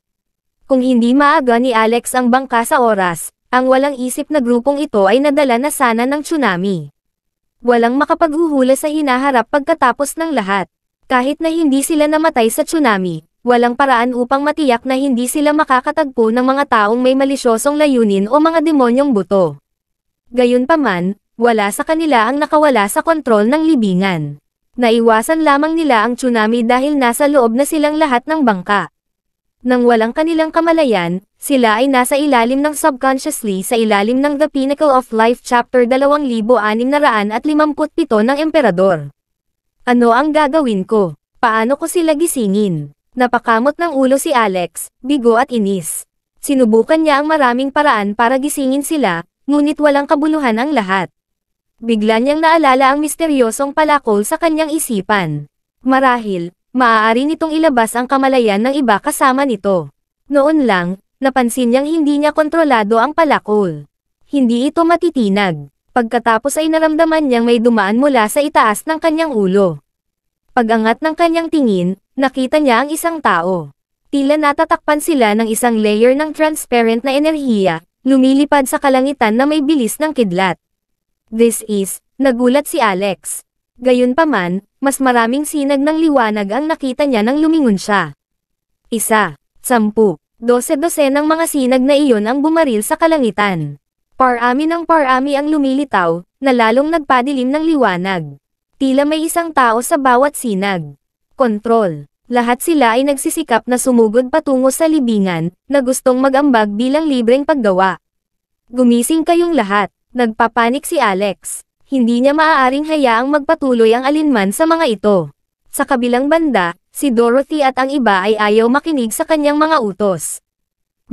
Kung hindi maaga ni Alex ang bangka sa oras, ang walang isip na grupong ito ay nadala na sana ng tsunami. Walang makapaghuhula sa hinaharap pagkatapos ng lahat. Kahit na hindi sila namatay sa tsunami, walang paraan upang matiyak na hindi sila makakatagpo ng mga taong may malisyosong layunin o mga demonyong buto. Gayunpaman, wala sa kanila ang nakawala sa kontrol ng libingan. Naiwasan lamang nila ang tsunami dahil nasa loob na silang lahat ng bangka. Nang walang kanilang kamalayan, sila ay nasa ilalim ng subconsciously sa ilalim ng The Pinnacle of Life Chapter 2657 ng Emperador. Ano ang gagawin ko? Paano ko sila gisingin? Napakamot ng ulo si Alex, bigo at inis. Sinubukan niya ang maraming paraan para gisingin sila, ngunit walang kabuluhan ang lahat. Bigla niyang naalala ang misteryosong palakol sa kanyang isipan. Marahil, maaari nitong ilabas ang kamalayan ng iba kasama nito. Noon lang, napansin niyang hindi niya kontrolado ang palakol. Hindi ito matitinag. Pagkatapos ay naramdaman niyang may dumaan mula sa itaas ng kanyang ulo. Pagangat ng kanyang tingin, Nakita niya ang isang tao. Tila natatakpan sila ng isang layer ng transparent na enerhiya, lumilipad sa kalangitan na may bilis ng kidlat. This is, nagulat si Alex. Gayunpaman, mas maraming sinag ng liwanag ang nakita niya nang lumingon siya. Isa, sampu, dose-dose ng mga sinag na iyon ang bumaril sa kalangitan. Parami ng parami ang lumilitaw, na lalong nagpadilim ng liwanag. Tila may isang tao sa bawat sinag kontrol. Lahat sila ay nagsisikap na sumugod patungo sa libingan, na gustong magambag bilang libreng paggawa. Gumising kayong lahat, nagpapanik si Alex. Hindi niya maaaring hayaang magpatuloy ang alinman sa mga ito. Sa kabilang banda, si Dorothy at ang iba ay ayaw makinig sa kanyang mga utos.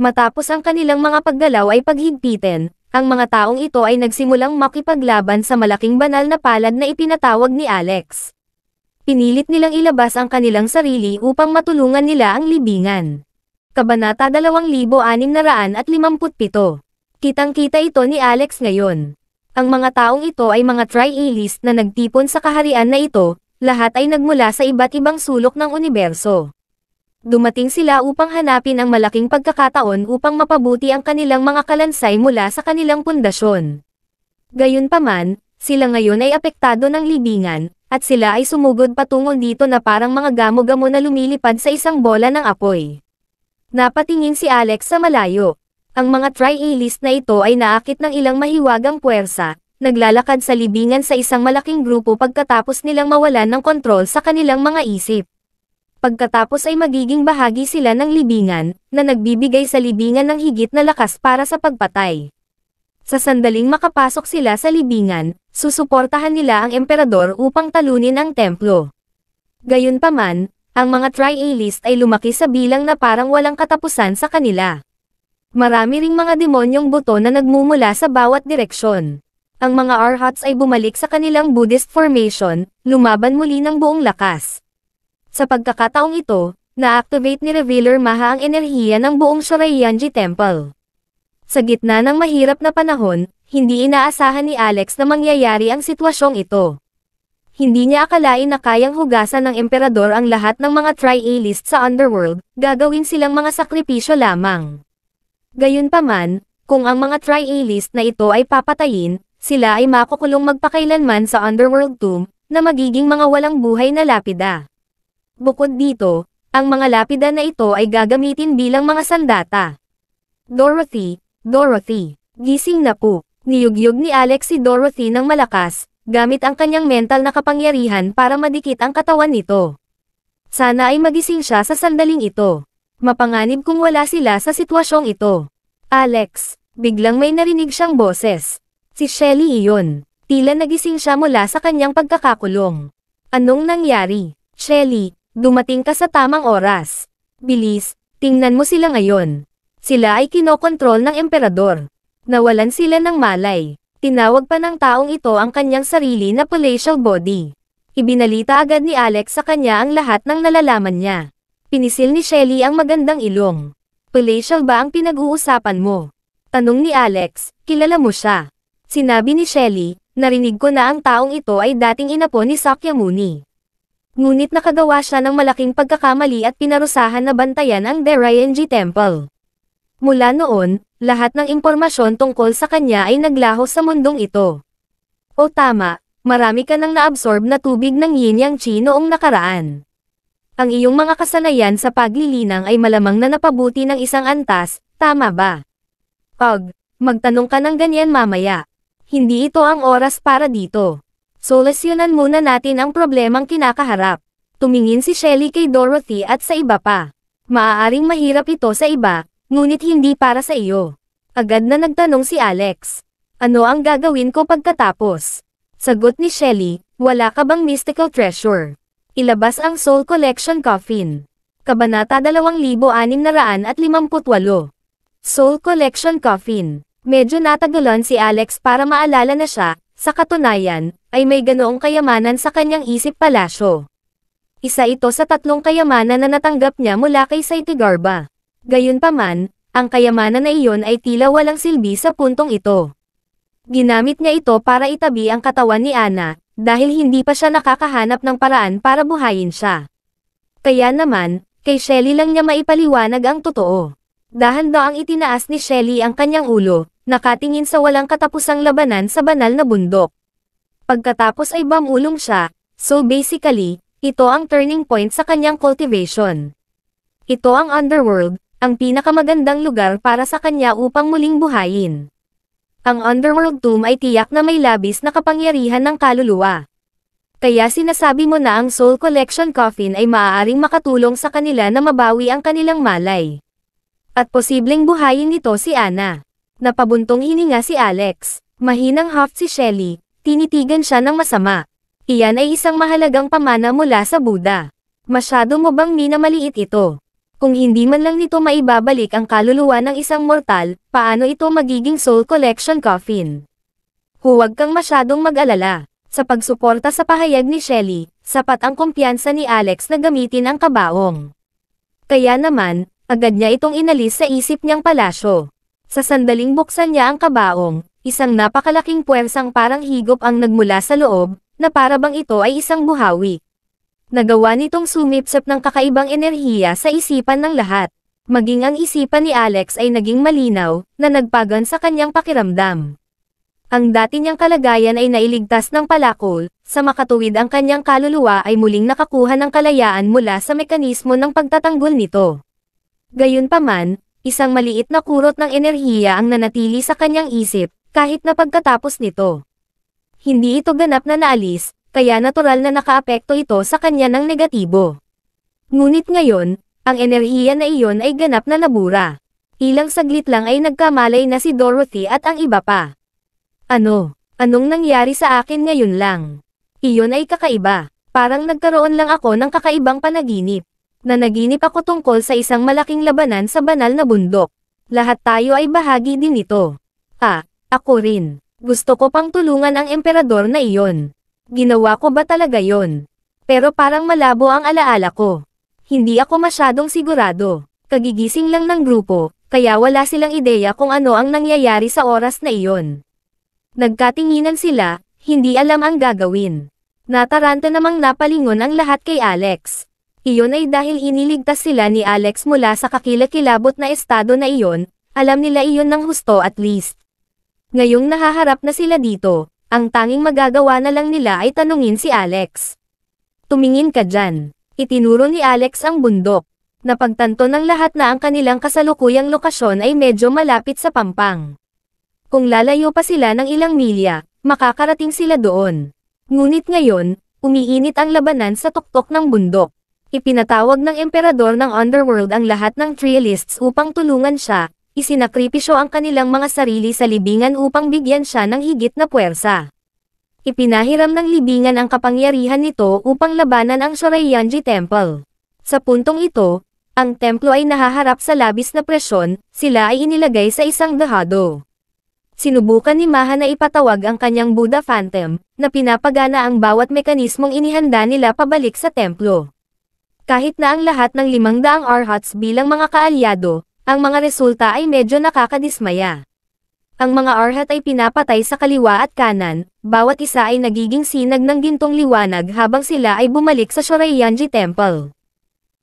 Matapos ang kanilang mga paggalaw ay paghigpitin, ang mga taong ito ay nagsimulang makipaglaban sa malaking banal na palad na ipinatawag ni Alex pinilit nilang ilabas ang kanilang sarili upang matulungan nila ang libingan. Kabanata 2657 Kitang-kita ito ni Alex ngayon. Ang mga taong ito ay mga tri-elist na nagtipon sa kaharian na ito, lahat ay nagmula sa iba't ibang sulok ng universo. Dumating sila upang hanapin ang malaking pagkakataon upang mapabuti ang kanilang mga kalansay mula sa kanilang pundasyon. Gayunpaman, sila ngayon ay apektado ng libingan, at sila ay sumugod patungo dito na parang mga gamo-gamo na lumilipad sa isang bola ng apoy. Napatingin si Alex sa malayo. Ang mga tri-A-list na ito ay naakit ng ilang mahiwagang puwersa, naglalakad sa libingan sa isang malaking grupo pagkatapos nilang mawalan ng kontrol sa kanilang mga isip. Pagkatapos ay magiging bahagi sila ng libingan, na nagbibigay sa libingan ng higit na lakas para sa pagpatay. Sa sandaling makapasok sila sa libingan, susuportahan nila ang emperador upang talunin ang templo. Gayunpaman, ang mga tri-A-list ay lumaki sa bilang na parang walang katapusan sa kanila. Marami ring mga demonyong buto na nagmumula sa bawat direksyon. Ang mga Arhats ay bumalik sa kanilang Buddhist formation, lumaban muli ng buong lakas. Sa pagkakataong ito, na-activate ni Revealer Maha ang enerhiya ng buong Shorayanji Temple. Sa gitna ng mahirap na panahon, hindi inaasahan ni Alex na mangyayari ang sitwasyong ito. Hindi niya akalain na kayang hugasan ng emperador ang lahat ng mga tri-A-list sa underworld, gagawin silang mga sakripisyo lamang. Gayunpaman, kung ang mga tri-A-list na ito ay papatayin, sila ay makukulong magpakailanman sa underworld tomb, na magiging mga walang buhay na lapida. Bukod dito, ang mga lapida na ito ay gagamitin bilang mga sandata. Dorothy, Dorothy, gising na po. Niyugyog ni Alex si Dorothy ng malakas, gamit ang kanyang mental na kapangyarihan para madikit ang katawan nito. Sana ay magising siya sa sandaling ito. Mapanganib kung wala sila sa sitwasyong ito. Alex, biglang may narinig siyang boses. Si Shelly iyon. Tila nagising siya mula sa kanyang pagkakakulong. Anong nangyari? Shelly, dumating ka sa tamang oras. Bilis, tingnan mo sila ngayon. Sila ay kinokontrol ng emperador. Nawalan sila ng malay. Tinawag pa ng taong ito ang kanyang sarili na palatial body. Ibinalita agad ni Alex sa kanya ang lahat ng nalalaman niya. Pinisil ni Shelly ang magandang ilong. Palatial ba ang pinag-uusapan mo? Tanong ni Alex, kilala mo siya. Sinabi ni Shelly, narinig ko na ang taong ito ay dating inapo ni Sakyamuni. Ngunit nakagawa siya ng malaking pagkakamali at pinarusahan na bantayan ang Derayanji Temple. Mula noon, lahat ng impormasyon tungkol sa kanya ay naglaho sa mundong ito. O tama, marami ka nang naabsorb na tubig ng yin-yang chi noong nakaraan. Ang iyong mga kasanayan sa paglilinang ay malamang na napabuti ng isang antas, tama ba? Pag, magtanong ka ng ganyan mamaya. Hindi ito ang oras para dito. Solusyonan muna natin ang problemang kinakaharap. Tumingin si Shelly kay Dorothy at sa iba pa. Maaaring mahirap ito sa iba, Ngunit hindi para sa iyo. Agad na nagtanong si Alex. Ano ang gagawin ko pagkatapos? Sagot ni Shelly, wala ka bang mystical treasure? Ilabas ang Soul Collection Coffin. Kabanata 2658 Soul Collection Coffin. Medyo natagalan si Alex para maalala na siya, sa katunayan, ay may ganoong kayamanan sa kanyang isip palasyo. Isa ito sa tatlong kayamanan na natanggap niya mula kay Saiti Garba. Gayunpaman, ang kayamanan na iyon ay tila walang silbi sa puntong ito. Ginamit niya ito para itabi ang katawan ni Ana, dahil hindi pa siya nakakahanap ng paraan para buhayin siya. Kaya naman, kay Shelly lang niya maipaliwanag ang totoo. dahan ang itinaas ni Shelly ang kanyang ulo, nakatingin sa walang katapusang labanan sa banal na bundok. Pagkatapos ay bamulong siya, so basically, ito ang turning point sa kanyang cultivation. Ito ang underworld, ang pinakamagandang lugar para sa kanya upang muling buhayin. Ang Underworld Tomb ay tiyak na may labis na kapangyarihan ng kaluluwa. Kaya sinasabi mo na ang Soul Collection Coffin ay maaaring makatulong sa kanila na mabawi ang kanilang malay. At posibleng buhayin nito si Anna. Napabuntong hininga si Alex. Mahinang huff si Shelly. Tinitigan siya ng masama. Iyan ay isang mahalagang pamana mula sa Buddha. Masyado mo bang minamaliit ito? Kung hindi man lang nito maibabalik ang kaluluwa ng isang mortal, paano ito magiging soul collection coffin? Huwag kang masyadong mag-alala. Sa pagsuporta sa pahayag ni Shelley, sapat ang kumpiyansa ni Alex na gamitin ang kabaong. Kaya naman, agad niya itong inalis sa isip niyang palasyo. Sa sandaling buksan niya ang kabaong, isang napakalaking puwersang parang higop ang nagmula sa loob, na parabang ito ay isang buhawi. Nagawa nitong sumipsep ng kakaibang enerhiya sa isipan ng lahat. Maging ang isipan ni Alex ay naging malinaw, na nagpagan sa kanyang pakiramdam. Ang dati niyang kalagayan ay nailigtas ng palakol, sa makatuwid ang kanyang kaluluwa ay muling nakakuha ng kalayaan mula sa mekanismo ng pagtatanggol nito. Gayunpaman, isang maliit na kurot ng enerhiya ang nanatili sa kanyang isip, kahit na pagkatapos nito. Hindi ito ganap na naalis, kaya natural na nakaapekto ito sa kanya ng negatibo. Ngunit ngayon, ang enerhiya na iyon ay ganap na nabura. Ilang saglit lang ay nagkamalay na si Dorothy at ang iba pa. Ano? Anong nangyari sa akin ngayon lang? Iyon ay kakaiba. Parang nagkaroon lang ako ng kakaibang panaginip. Na naginip ako tungkol sa isang malaking labanan sa banal na bundok. Lahat tayo ay bahagi din nito. Ah, ako rin. Gusto ko pang tulungan ang emperador na iyon. Ginawa ko ba talaga yon? Pero parang malabo ang alaala ko. Hindi ako masyadong sigurado. Kagigising lang ng grupo, kaya wala silang ideya kung ano ang nangyayari sa oras na iyon. Nagkatinginan sila, hindi alam ang gagawin. Nataranta namang napalingon ang lahat kay Alex. Iyon ay dahil iniligtas sila ni Alex mula sa kakilakilabot na estado na iyon, alam nila iyon ng husto at least. Ngayong nahaharap na sila dito, ang tanging magagawa na lang nila ay tanungin si Alex. Tumingin ka dyan. Itinuro ni Alex ang bundok. Napagtanto ng lahat na ang kanilang kasalukuyang lokasyon ay medyo malapit sa pampang. Kung lalayo pa sila ng ilang milya, makakarating sila doon. Ngunit ngayon, umiinit ang labanan sa tuktok ng bundok. Ipinatawag ng emperador ng underworld ang lahat ng trialists upang tulungan siya, isinakripisyo ang kanilang mga sarili sa libingan upang bigyan siya ng higit na puwersa. Ipinahiram ng libingan ang kapangyarihan nito upang labanan ang Shorayanji Temple. Sa puntong ito, ang templo ay nahaharap sa labis na presyon, sila ay inilagay sa isang dahado. Sinubukan ni Maha na ipatawag ang kanyang Buddha Phantom, na pinapagana ang bawat mekanismong inihanda nila pabalik sa templo. Kahit na ang lahat ng limang daang arhats bilang mga kaalyado, ang mga resulta ay medyo nakakadismaya. Ang mga arhat ay pinapatay sa kaliwa at kanan, bawat isa ay nagiging sinag ng gintong liwanag habang sila ay bumalik sa Shorayanji Temple.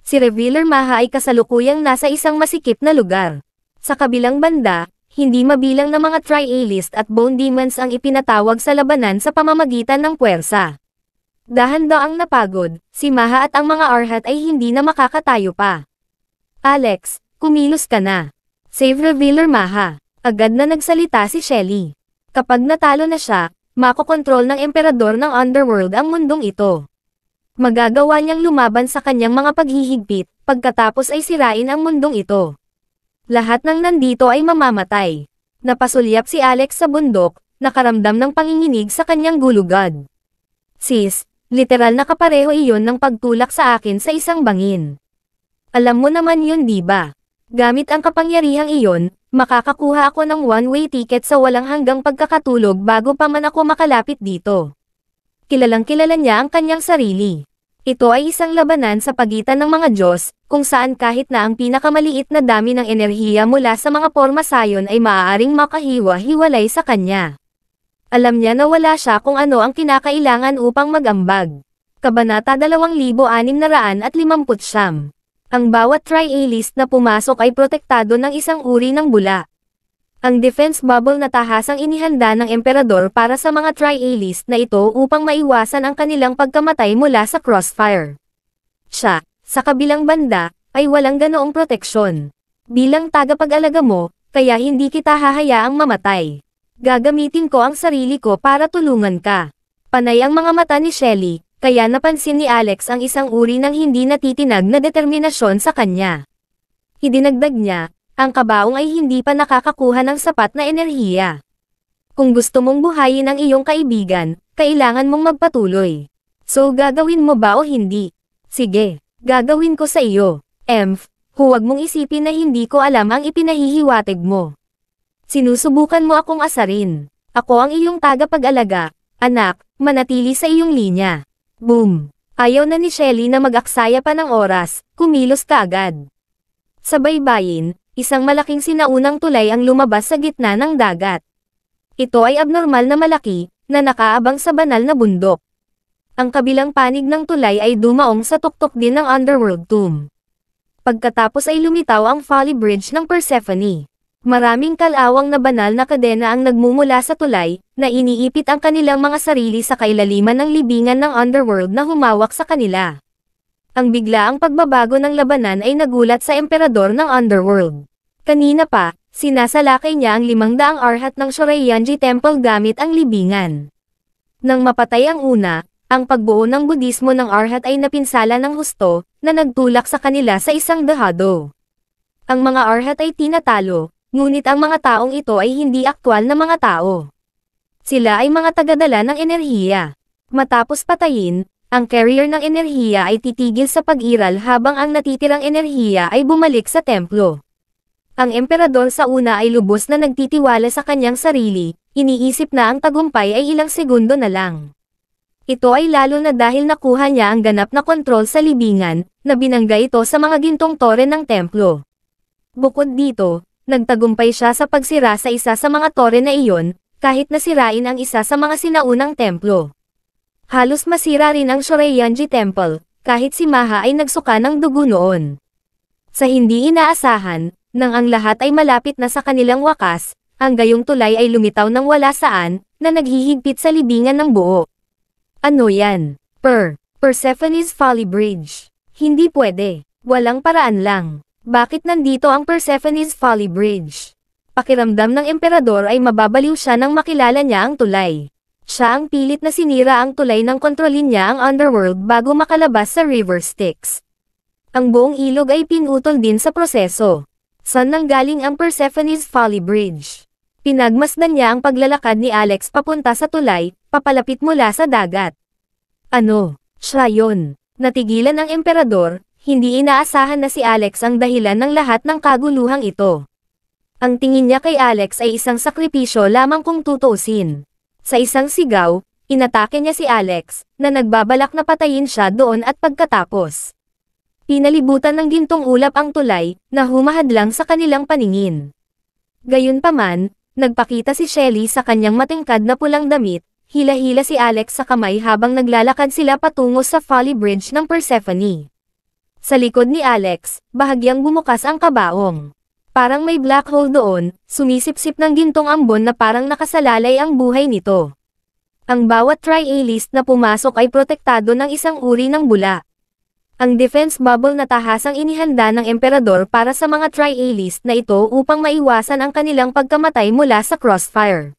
Si Revealer Maha ay kasalukuyang nasa isang masikip na lugar. Sa kabilang banda, hindi mabilang na mga Tri-A-List at Bone Demons ang ipinatawag sa labanan sa pamamagitan ng puwersa. dahan ang napagod, si Maha at ang mga Arhat ay hindi na makakatayo pa. Alex, Kumilos ka na. Save revealer maha. Agad na nagsalita si Shelly. Kapag natalo na siya, makokontrol ng emperador ng underworld ang mundong ito. Magagawa niyang lumaban sa kanyang mga paghihigpit, pagkatapos ay sirain ang mundong ito. Lahat ng nandito ay mamamatay. Napasulyap si Alex sa bundok, nakaramdam ng panginginig sa kanyang gulugad. Sis, literal na kapareho iyon ng pagtulak sa akin sa isang bangin. Alam mo naman yun diba? Gamit ang kapangyarihang iyon, makakakuha ako ng one-way ticket sa walang hanggang pagkakatulog bago pa man ako makalapit dito. Kilalang kilala niya ang kanyang sarili. Ito ay isang labanan sa pagitan ng mga Diyos, kung saan kahit na ang pinakamaliit na dami ng enerhiya mula sa mga forma sayon ay maaaring makahiwa-hiwalay sa kanya. Alam niya na wala siya kung ano ang kinakailangan upang magambag. Kabanata 2650 ang bawat tri-A-list na pumasok ay protektado ng isang uri ng bula. Ang defense bubble na tahasang inihanda ng emperador para sa mga tri-A-list na ito upang maiwasan ang kanilang pagkamatay mula sa crossfire. Siya, sa kabilang banda, ay walang ganoong proteksyon. Bilang tagapag-alaga mo, kaya hindi kita hahayaang mamatay. Gagamitin ko ang sarili ko para tulungan ka. Panay ang mga mata ni Shelly, kaya napansin ni Alex ang isang uri ng hindi natitinag na determinasyon sa kanya. Idinagdag niya, ang kabaong ay hindi pa nakakakuha ng sapat na enerhiya. Kung gusto mong buhayin ang iyong kaibigan, kailangan mong magpatuloy. So gagawin mo ba o hindi? Sige, gagawin ko sa iyo. Emph, huwag mong isipin na hindi ko alam ang ipinahihiwatig mo. Sinusubukan mo akong asarin. Ako ang iyong tagapag-alaga, anak, manatili sa iyong linya. Boom! Ayaw na ni Shelly na mag-aksaya pa ng oras, kumilos ka agad. Sa baybayin, isang malaking sinaunang tulay ang lumabas sa gitna ng dagat. Ito ay abnormal na malaki, na nakaabang sa banal na bundok. Ang kabilang panig ng tulay ay dumaong sa tuktok din ng Underworld Tomb. Pagkatapos ay lumitaw ang Folly Bridge ng Persephone. Maraming kalawang na banal na kadena ang nagmumula sa tulay, na iniipit ang kanilang mga sarili sa kailaliman ng libingan ng underworld na humawak sa kanila. Ang biglaang pagbabago ng labanan ay nagulat sa emperador ng underworld. Kanina pa, sinasalakay niya ang limang daang arhat ng Shorayanji Temple gamit ang libingan. Nang mapatay ang una, ang pagbuo ng Budismo ng arhat ay napinsala ng husto, na nagtulak sa kanila sa isang dahado. Ang mga arhat ay tinatalo, Ngunit ang mga taong ito ay hindi aktwal na mga tao. Sila ay mga tagadala ng enerhiya. Matapos patayin, ang carrier ng enerhiya ay titigil sa pag-iral habang ang natitirang enerhiya ay bumalik sa templo. Ang emperador sa una ay lubos na nagtitiwala sa kanyang sarili, iniisip na ang tagumpay ay ilang segundo na lang. Ito ay lalo na dahil nakuha niya ang ganap na kontrol sa libingan, na binangga ito sa mga gintong tore ng templo. Bukod dito, Nagtagumpay siya sa pagsira sa isa sa mga tore na iyon, kahit nasirain ang isa sa mga sinaunang templo. Halos masira rin ang Shoreiyanji Temple, kahit si Maha ay nagsuka ng dugo noon. Sa hindi inaasahan, nang ang lahat ay malapit na sa kanilang wakas, ang gayong tulay ay lumitaw ng wala saan, na naghihigpit sa libingan ng buo. Ano yan? Per. Persephone's Folly Bridge. Hindi pwede. Walang paraan lang. Bakit nandito ang Persephone's Folly Bridge? Pakiramdam ng emperador ay mababaliw siya nang makilala niya ang tulay. Siya ang pilit na sinira ang tulay nang kontrolin niya ang underworld bago makalabas sa River Styx. Ang buong ilog ay pinutol din sa proseso. Saan nanggaling ang Persephone's Folly Bridge? Pinagmasdan niya ang paglalakad ni Alex papunta sa tulay, papalapit mula sa dagat. Ano? Siya yun. Natigilan ang emperador, hindi inaasahan na si Alex ang dahilan ng lahat ng kaguluhang ito. Ang tingin niya kay Alex ay isang sakripisyo lamang kung tutuusin. Sa isang sigaw, inatake niya si Alex, na nagbabalak na patayin siya doon at pagkatapos. Pinalibutan ng gintong ulap ang tulay, na humahadlang sa kanilang paningin. Gayunpaman, nagpakita si Shelly sa kanyang matingkad na pulang damit, hila-hila si Alex sa kamay habang naglalakad sila patungo sa Folly Bridge ng Persephone. Sa likod ni Alex, bahagyang bumukas ang kabaong. Parang may black hole doon, sumisipsip ng gintong ambon na parang nakasalalay ang buhay nito. Ang bawat tri-A-list na pumasok ay protektado ng isang uri ng bula. Ang defense bubble na tahasang inihanda ng emperador para sa mga tri-A-list na ito upang maiwasan ang kanilang pagkamatay mula sa crossfire.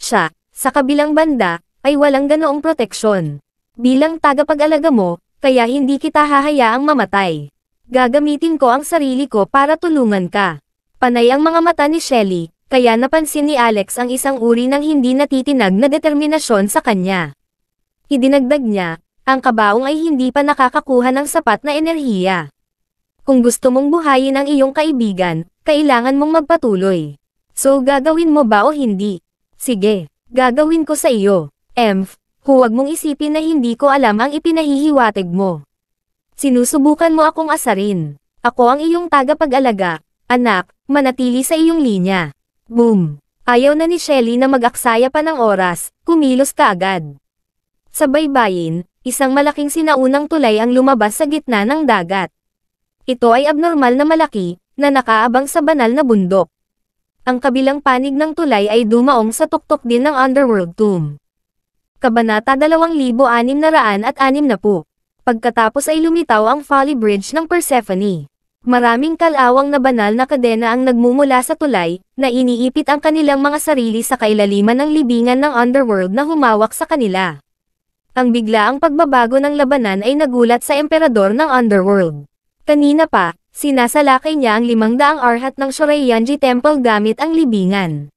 Siya, sa kabilang banda, ay walang ganoong proteksyon. Bilang tagapag-alaga mo, kaya hindi kita hahayaang mamatay. Gagamitin ko ang sarili ko para tulungan ka. Panay ang mga mata ni Shelly, kaya napansin ni Alex ang isang uri ng hindi natitinag na determinasyon sa kanya. Idinagdag niya, ang kabaong ay hindi pa nakakakuha ng sapat na enerhiya. Kung gusto mong buhayin ang iyong kaibigan, kailangan mong magpatuloy. So gagawin mo ba o hindi? Sige, gagawin ko sa iyo. Emph, Huwag mong isipin na hindi ko alam ang ipinahihiwatig mo. Sinusubukan mo akong asarin. Ako ang iyong tagapag-alaga. Anak, manatili sa iyong linya. Boom! Ayaw na ni Shelly na mag-aksaya pa ng oras, kumilos ka agad. Sa baybayin, isang malaking sinaunang tulay ang lumabas sa gitna ng dagat. Ito ay abnormal na malaki, na nakaabang sa banal na bundok. Ang kabilang panig ng tulay ay dumaong sa tuktok din ng underworld tomb. Kabanata 2660 at 60. Pagkatapos ay lumitaw ang Folly Bridge ng Persephone. Maraming kalawang na banal na kadena ang nagmumula sa tulay, na iniipit ang kanilang mga sarili sa kailaliman ng libingan ng underworld na humawak sa kanila. Ang biglaang pagbabago ng labanan ay nagulat sa emperador ng underworld. Kanina pa, sinasalakay niya ang limang daang arhat ng Shorayanji Temple gamit ang libingan.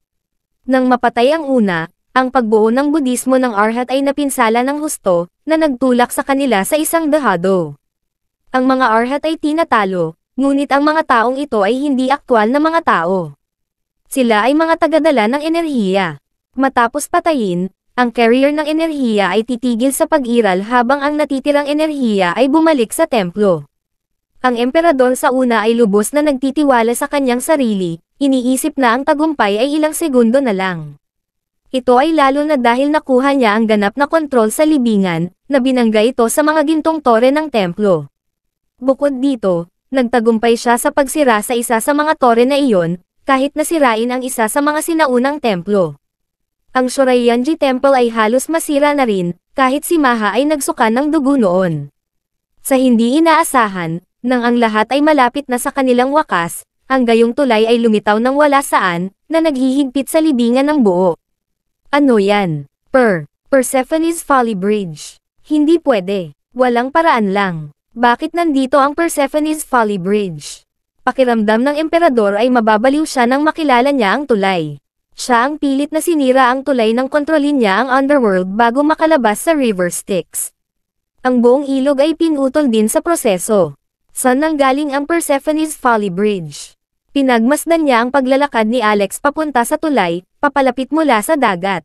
Nang mapatay ang una, ang pagbuo ng Budismo ng Arhat ay napinsala ng husto, na nagtulak sa kanila sa isang dahado. Ang mga Arhat ay tinatalo, ngunit ang mga taong ito ay hindi aktwal na mga tao. Sila ay mga tagadala ng enerhiya. Matapos patayin, ang carrier ng enerhiya ay titigil sa pag-iral habang ang natitirang enerhiya ay bumalik sa templo. Ang emperador sa una ay lubos na nagtitiwala sa kanyang sarili, iniisip na ang tagumpay ay ilang segundo na lang. Ito ay lalo na dahil nakuha niya ang ganap na kontrol sa libingan, na binangga ito sa mga gintong tore ng templo. Bukod dito, nagtagumpay siya sa pagsira sa isa sa mga tore na iyon, kahit nasirain ang isa sa mga sinaunang templo. Ang Shorayanji Temple ay halos masira na rin, kahit si Maha ay nagsuka ng dugo noon. Sa hindi inaasahan, nang ang lahat ay malapit na sa kanilang wakas, ang gayong tulay ay lumitaw ng wala saan, na naghihigpit sa libingan ng buo. Ano yan? Per. Persephone's Folly Bridge. Hindi pwede. Walang paraan lang. Bakit nandito ang Persephone's Folly Bridge? Pakiramdam ng emperador ay mababaliw siya nang makilala niya ang tulay. Siya ang pilit na sinira ang tulay nang kontrolin niya ang underworld bago makalabas sa River Styx. Ang buong ilog ay pinutol din sa proseso. Saan nanggaling ang Persephone's Folly Bridge? Pinagmasdan niya ang paglalakad ni Alex papunta sa tulay, papalapit mula sa dagat.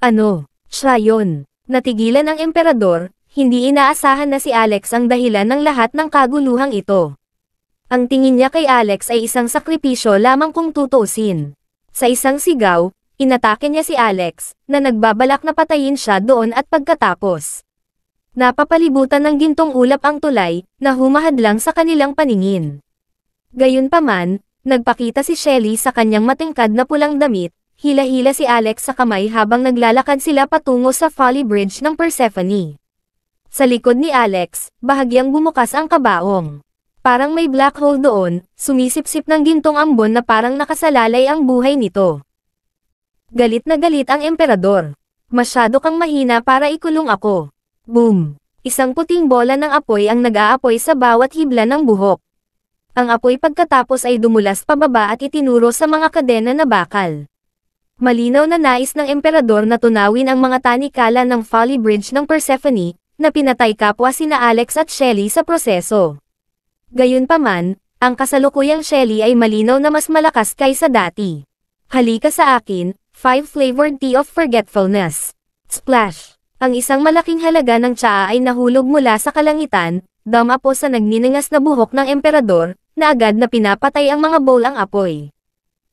Ano? Siya yun. Natigilan ang emperador, hindi inaasahan na si Alex ang dahilan ng lahat ng kaguluhang ito. Ang tingin niya kay Alex ay isang sakripisyo lamang kung tutusin. Sa isang sigaw, inatake niya si Alex, na nagbabalak na patayin siya doon at pagkatapos. Napapalibutan ng gintong ulap ang tulay, na humahadlang sa kanilang paningin. Gayunpaman, Nagpakita si Shelly sa kanyang matingkad na pulang damit, hila-hila si Alex sa kamay habang naglalakad sila patungo sa Folly Bridge ng Persephone. Sa likod ni Alex, bahagyang bumukas ang kabaong. Parang may black hole doon, sumisipsip ng gintong ambon na parang nakasalalay ang buhay nito. Galit na galit ang emperador. Masyado kang mahina para ikulong ako. Boom! Isang puting bola ng apoy ang nag-aapoy sa bawat hibla ng buhok. Ang apoy pagkatapos ay dumulas pababa at itinuro sa mga kadena na bakal. Malinaw na nais ng emperador na tunawin ang mga tanikala ng Folly Bridge ng Persephone, na pinatay kapwa sina Alex at Shelley sa proseso. Gayunpaman, ang kasalukuyang Shelley ay malinaw na mas malakas kaysa dati. Halika sa akin, 5 flavored tea of forgetfulness. Splash! Ang isang malaking halaga ng tsaa ay nahulog mula sa kalangitan, damapa sa nagniningas na buhok ng emperador, na agad na pinapatay ang mga bowl ang apoy.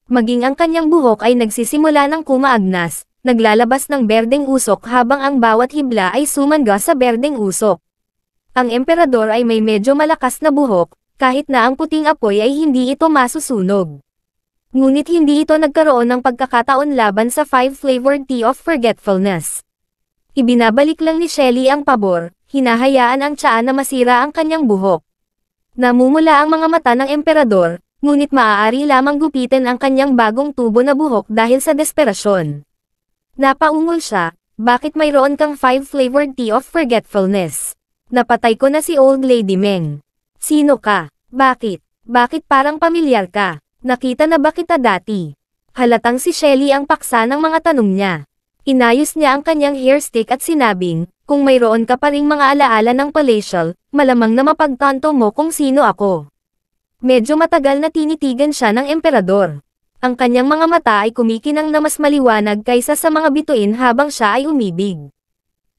Maging ang kanyang buhok ay nagsisimula ng kumaagnas, naglalabas ng berdeng usok habang ang bawat hibla ay sumangga sa berdeng usok. Ang emperador ay may medyo malakas na buhok, kahit na ang puting apoy ay hindi ito masusunog. Ngunit hindi ito nagkaroon ng pagkakataon laban sa five-flavored tea of forgetfulness. Ibinabalik lang ni Shelly ang pabor, hinahayaan ang tsaa na masira ang kanyang buhok. Namumula ang mga mata ng emperador, ngunit maaari lamang gupitin ang kanyang bagong tubo na buhok dahil sa desperasyon. Napaungol siya, bakit mayroon kang five-flavored tea of forgetfulness? Napatay ko na si old lady Meng. Sino ka? Bakit? Bakit parang pamilyar ka? Nakita na ba kita dati? Halatang si Shelly ang paksa ng mga tanong niya. Inayos niya ang kanyang hairstick at sinabing, kung mayroon ka pa ring mga alaala ng palatial, malamang na mapagtanto mo kung sino ako. Medyo matagal na tinitigan siya ng emperador. Ang kanyang mga mata ay kumikinang na mas maliwanag kaysa sa mga bituin habang siya ay umibig.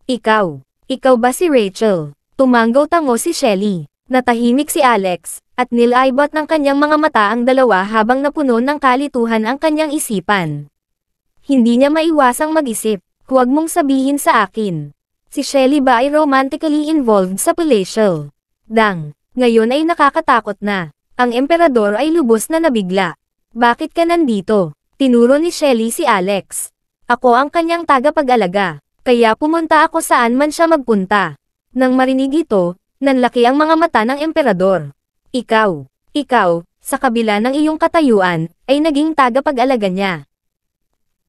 Ikaw. Ikaw ba si Rachel? Tumanggaw tango si Shelly. Natahimik si Alex, at nilaybot ng kanyang mga mata ang dalawa habang napuno ng kalituhan ang kanyang isipan. Hindi niya maiwasang mag-isip. Huwag mong sabihin sa akin. Si Shelly ba ay romantically involved sa palatial? Dang, ngayon ay nakakatakot na. Ang emperador ay lubos na nabigla. Bakit ka nandito? Tinuro ni Shelly si Alex. Ako ang kanyang tagapag-alaga, kaya pumunta ako saan man siya magpunta. Nang marinig ito, nanlaki ang mga mata ng emperador. Ikaw, ikaw, sa kabila ng iyong katayuan, ay naging tagapag-alaga niya.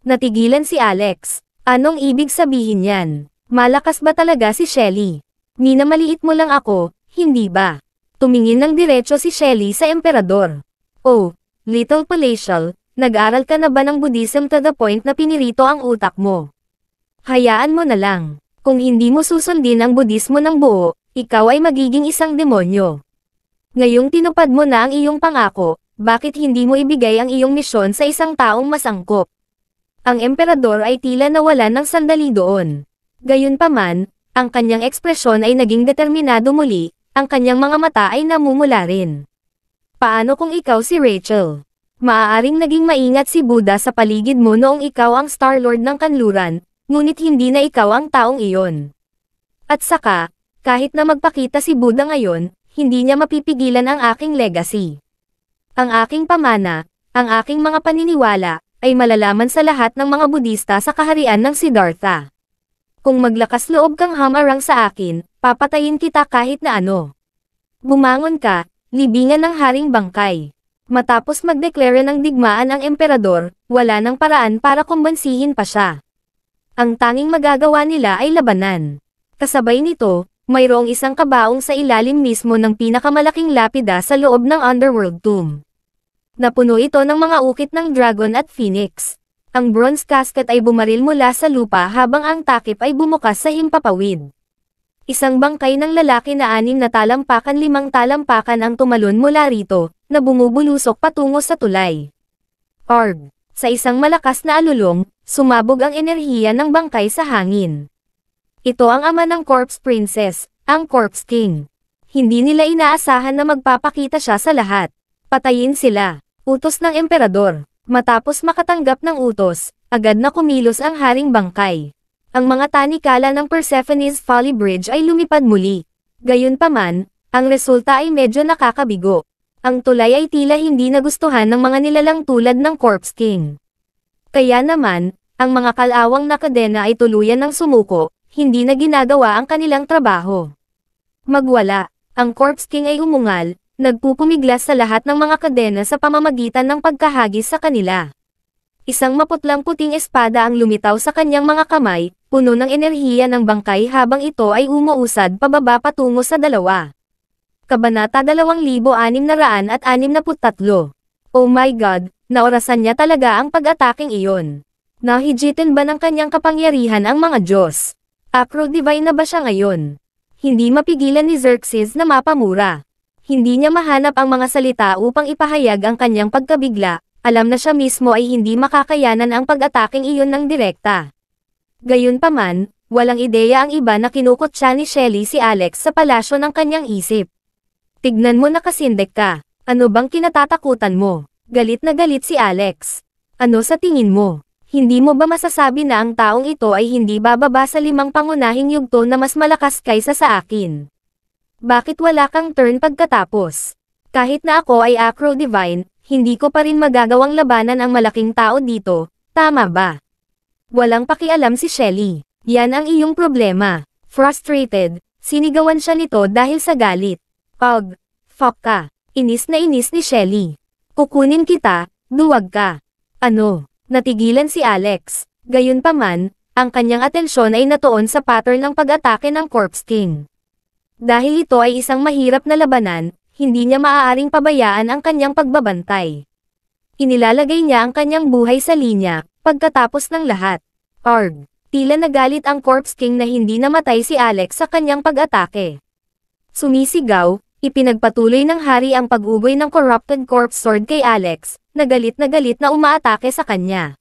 Natigilan si Alex. Anong ibig sabihin yan? Malakas ba talaga si Shelly? Nina maliit mo lang ako, hindi ba? Tumingin ng diretso si Shelly sa emperador. Oh, little palatial, nag-aral ka na ba ng Buddhism to the point na pinirito ang utak mo? Hayaan mo na lang. Kung hindi mo susundin ang Budismo ng buo, ikaw ay magiging isang demonyo. Ngayong tinupad mo na ang iyong pangako, bakit hindi mo ibigay ang iyong misyon sa isang taong masangkop? ang emperador ay tila nawalan ng sandali doon. Gayunpaman, ang kanyang ekspresyon ay naging determinado muli, ang kanyang mga mata ay namumula rin. Paano kung ikaw si Rachel? Maaaring naging maingat si Buddha sa paligid mo noong ikaw ang Star-Lord ng kanluran, ngunit hindi na ikaw ang taong iyon. At saka, kahit na magpakita si Buddha ngayon, hindi niya mapipigilan ang aking legacy. Ang aking pamana, ang aking mga paniniwala, ay malalaman sa lahat ng mga Budista sa kaharian ng Siddhartha. Kung maglakas loob kang hamarang sa akin, papatayin kita kahit na ano. Bumangon ka, libingan ng Haring Bangkay. Matapos magdeklare ng digmaan ang emperador, wala nang paraan para kumbansihin pa siya. Ang tanging magagawa nila ay labanan. Kasabay nito, mayroong isang kabaong sa ilalim mismo ng pinakamalaking lapida sa loob ng underworld tomb. Napuno ito ng mga ukit ng dragon at phoenix. Ang bronze casket ay bumaril mula sa lupa habang ang takip ay bumukas sa himpapawid. Isang bangkay ng lalaki na anim na talampakan limang talampakan ang tumalon mula rito, na bumubulusok patungo sa tulay. Org. Sa isang malakas na alulong, sumabog ang enerhiya ng bangkay sa hangin. Ito ang ama ng Corpse Princess, ang Corpse King. Hindi nila inaasahan na magpapakita siya sa lahat. Patayin sila. Utos ng emperador. Matapos makatanggap ng utos, agad na kumilos ang Haring Bangkay. Ang mga tanikala ng Persephone's Folly Bridge ay lumipad muli. Gayunpaman, ang resulta ay medyo nakakabigo. Ang tulay ay tila hindi nagustuhan ng mga nilalang tulad ng Corpse King. Kaya naman, ang mga kalawang na kadena ay tuluyan ng sumuko, hindi na ginagawa ang kanilang trabaho. Magwala, ang Corpse King ay umungal, Nagpupumiglas sa lahat ng mga kadena sa pamamagitan ng pagkahagis sa kanila. Isang maputlang puting espada ang lumitaw sa kanyang mga kamay, puno ng enerhiya ng bangkay habang ito ay umuusad pababa patungo sa dalawa. Kabanata 2663 Oh my God, naorasan niya talaga ang pag-ataking iyon. Nahijitin ba ng kanyang kapangyarihan ang mga Diyos? Acro-divine na ba siya ngayon? Hindi mapigilan ni Xerxes na mapamura hindi niya mahanap ang mga salita upang ipahayag ang kanyang pagkabigla, alam na siya mismo ay hindi makakayanan ang pag-ataking iyon ng direkta. Gayunpaman, walang ideya ang iba na kinukutsa ni Shelly si Alex sa palasyo ng kanyang isip. Tignan mo nakasindek ka, ano bang kinatatakutan mo? Galit na galit si Alex. Ano sa tingin mo? Hindi mo ba masasabi na ang taong ito ay hindi bababa sa limang pangunahing yugto na mas malakas kaysa sa akin? Bakit wala kang turn pagkatapos? Kahit na ako ay acro divine, hindi ko pa rin magagawang labanan ang malaking tao dito, tama ba? Walang pakialam si Shelly. Yan ang iyong problema. Frustrated, sinigawan siya nito dahil sa galit. Pag, fuck ka. Inis na inis ni Shelly. Kukunin kita, duwag ka. Ano? Natigilan si Alex. Gayunpaman, ang kanyang atensyon ay natuon sa pattern ng pag-atake ng Corpse King. Dahil ito ay isang mahirap na labanan, hindi niya maaaring pabayaan ang kanyang pagbabantay. Inilalagay niya ang kanyang buhay sa linya, pagkatapos ng lahat. Arg! Tila nagalit ang Corpse King na hindi namatay si Alex sa kanyang pag-atake. Sumisigaw, ipinagpatuloy ng hari ang pag-ugoy ng Corrupted Corpse Sword kay Alex, nagalit na galit na umaatake sa kanya.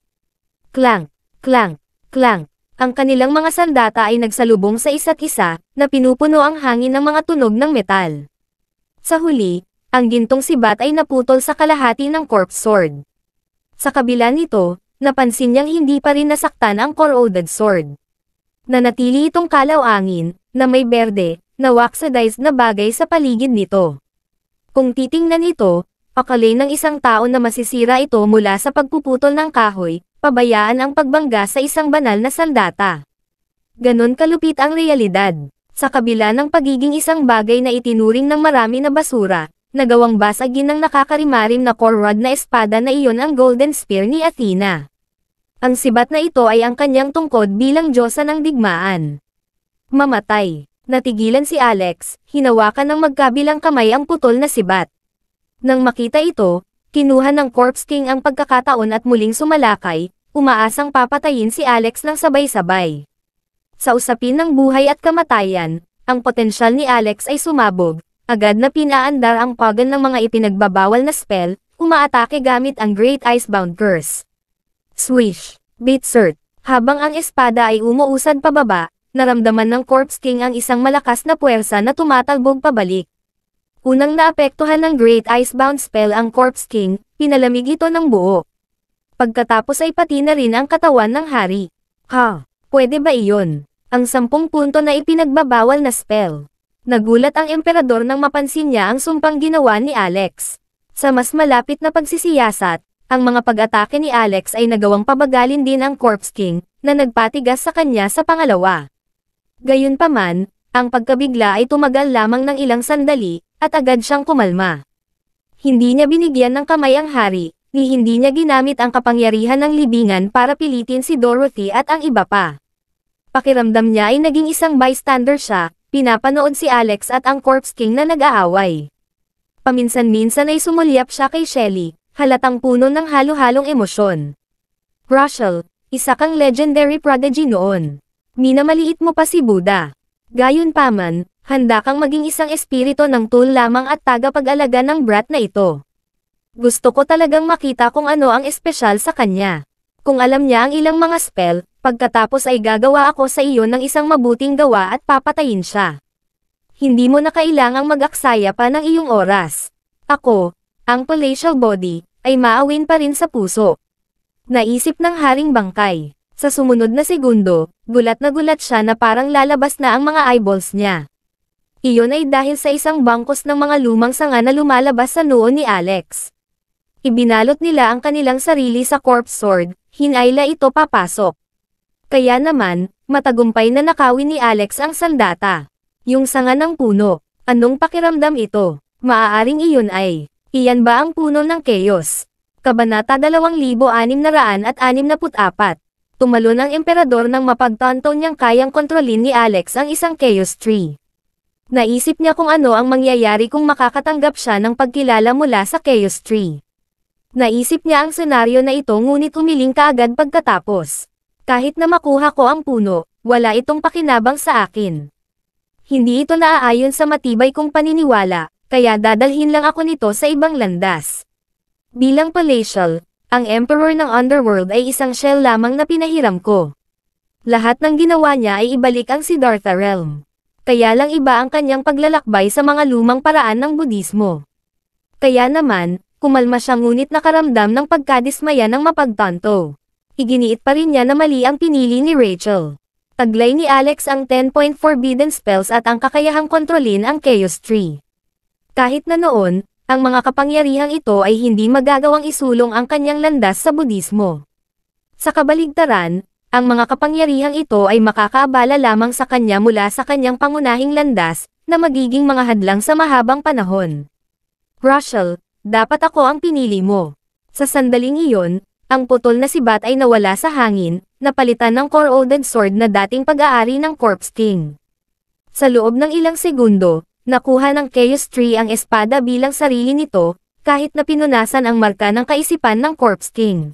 Clank! Clank! Clank! Ang kanilang mga sandata ay nagsalubong sa isa't isa, na pinupuno ang hangin ng mga tunog ng metal. Sa huli, ang gintong sibat ay naputol sa kalahati ng corpse sword. Sa kabila nito, napansin niyang hindi pa rin nasaktan ang corroded sword. Nanatili itong kalawangin, na may berde, na waxedized na bagay sa paligid nito. Kung titingnan ito, akalay ng isang tao na masisira ito mula sa pagpuputol ng kahoy, pabayaan ang pagbangga sa isang banal na saldata. Ganon kalupit ang realidad. Sa kabila ng pagiging isang bagay na itinuring ng marami na basura, nagawang basagin ng nakakarimarim na corrod na espada na iyon ang golden spear ni Athena. Ang sibat na ito ay ang kanyang tungkod bilang diyosa ng digmaan. Mamatay. Natigilan si Alex, hinawakan ng magkabilang kamay ang putol na sibat. Nang makita ito, kinuha ng Corpse King ang pagkakataon at muling sumalakay, umaasang papatayin si Alex lang sabay-sabay. Sa usapin ng buhay at kamatayan, ang potensyal ni Alex ay sumabog, agad na pinaandar ang pagan ng mga ipinagbabawal na spell, umaatake gamit ang Great Icebound Curse. Swish! Bitsert! Habang ang espada ay umuusad pababa, naramdaman ng Corpse King ang isang malakas na puwersa na tumatalbog pabalik. Unang naapektuhan ng Great Icebound Spell ang Corpse King, pinalamig ito ng buo. Pagkatapos ay pati na rin ang katawan ng hari. Ha, pwede ba iyon? Ang sampung punto na ipinagbabawal na spell. Nagulat ang emperador nang mapansin niya ang sumpang ginawa ni Alex. Sa mas malapit na pagsisiyasat, ang mga pag-atake ni Alex ay nagawang pabagalin din ang Corpse King, na nagpatigas sa kanya sa pangalawa. Gayunpaman, ang pagkabigla ay tumagal lamang ng ilang sandali, at agad siyang kumalma. Hindi niya binigyan ng kamay ang hari, ni hindi niya ginamit ang kapangyarihan ng libingan para pilitin si Dorothy at ang iba pa. Pakiramdam niya ay naging isang bystander siya, pinapanood si Alex at ang Corpse King na nag-aaway. Paminsan-minsan ay sumulyap siya kay Shelly, halatang puno ng halo-halong emosyon. Russell, isa kang legendary prodigy noon. Minamaliit mo pa si Buddha. Gayunpaman, handa kang maging isang espirito ng tool lamang at tagapag-alaga ng brat na ito. Gusto ko talagang makita kung ano ang espesyal sa kanya. Kung alam niya ang ilang mga spell, pagkatapos ay gagawa ako sa iyo ng isang mabuting gawa at papatayin siya. Hindi mo na kailangang mag-aksaya pa ng iyong oras. Ako, ang palatial body, ay maawin pa rin sa puso. Naisip ng Haring Bangkay. Sa sumunod na segundo, gulat na gulat siya na parang lalabas na ang mga eyeballs niya. Iyon ay dahil sa isang bangkos ng mga lumang sanga na lumalabas sa noo ni Alex. Ibinalot nila ang kanilang sarili sa corpse sword, hinayla ito papasok. Kaya naman, matagumpay na nakawin ni Alex ang saldata. Yung sanga ng puno. Anong pakiramdam ito? Maaaring iyon ay, iyan ba ang puno ng chaos? Kabanata 2664 Tumalon ang emperador ng mapagtanto niyang kayang kontrolin ni Alex ang isang chaos tree. Naisip niya kung ano ang mangyayari kung makakatanggap siya ng pagkilala mula sa chaos tree. Naisip niya ang senaryo na ito ngunit humiling kaagad pagkatapos. Kahit na makuha ko ang puno, wala itong pakinabang sa akin. Hindi ito naaayon sa matibay kong paniniwala, kaya dadalhin lang ako nito sa ibang landas. Bilang palatial, ang Emperor ng Underworld ay isang shell lamang na pinahiram ko. Lahat ng ginawa niya ay ibalik ang si Siddhartha Realm. Kaya lang iba ang kanyang paglalakbay sa mga lumang paraan ng Budismo. Kaya naman, Kumalma siya ngunit nakaramdam ng pagkadismaya ng mapagtanto. Iginiit pa rin niya na mali ang pinili ni Rachel. Taglay ni Alex ang 10.4 point forbidden spells at ang kakayahang kontrolin ang Chaos Tree. Kahit na noon, ang mga kapangyarihang ito ay hindi magagawang isulong ang kanyang landas sa Budismo. Sa kabaligtaran, ang mga kapangyarihang ito ay makakaabala lamang sa kanya mula sa kanyang pangunahing landas na magiging mga hadlang sa mahabang panahon. Russell, dapat ako ang pinili mo. Sa sandaling iyon, ang putol na sibat ay nawala sa hangin, napalitan ng corroded sword na dating pag-aari ng Corpse King. Sa loob ng ilang segundo, nakuha ng Chaos Tree ang espada bilang sarili nito, kahit na pinunasan ang marka ng kaisipan ng Corpse King.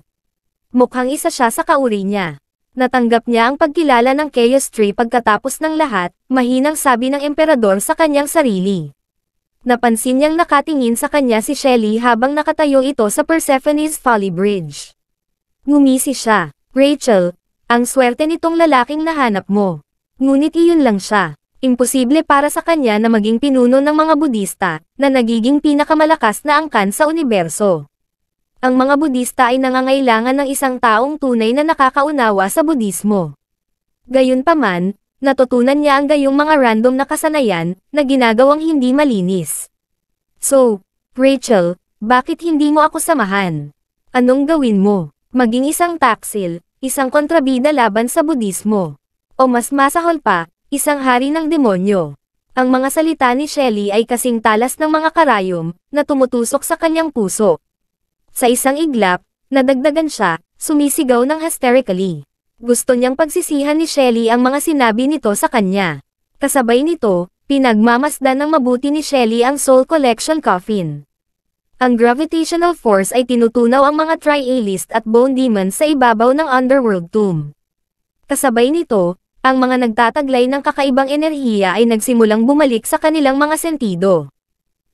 Mukhang isa siya sa kauri niya. Natanggap niya ang pagkilala ng Chaos Tree pagkatapos ng lahat, mahinang sabi ng emperador sa kanyang sarili. Napansin niyang nakatingin sa kanya si Shelly habang nakatayo ito sa Persephone's Folly Bridge. Ngumisi siya. Rachel, ang swerte nitong lalaking nahanap mo. Ngunit iyon lang siya. Imposible para sa kanya na maging pinuno ng mga Budista, na nagiging pinakamalakas na angkan sa universo. Ang mga Budista ay nangangailangan ng isang taong tunay na nakakaunawa sa Budismo. Gayunpaman, natutunan niya ang gayong mga random na kasanayan na ginagawang hindi malinis. So, Rachel, bakit hindi mo ako samahan? Anong gawin mo? Maging isang taksil, isang kontrabida laban sa budismo. O mas masahol pa, isang hari ng demonyo. Ang mga salita ni Shelley ay kasing talas ng mga karayom na tumutusok sa kanyang puso. Sa isang iglap, nadagdagan siya, sumisigaw ng hysterically gusto niyang pagsisihan ni Shelly ang mga sinabi nito sa kanya. Kasabay nito, pinagmamasdan ng mabuti ni Shelly ang Soul Collection Coffin. Ang gravitational force ay tinutunaw ang mga Tri-A-List at Bone Demon sa ibabaw ng Underworld Tomb. Kasabay nito, ang mga nagtataglay ng kakaibang enerhiya ay nagsimulang bumalik sa kanilang mga sentido.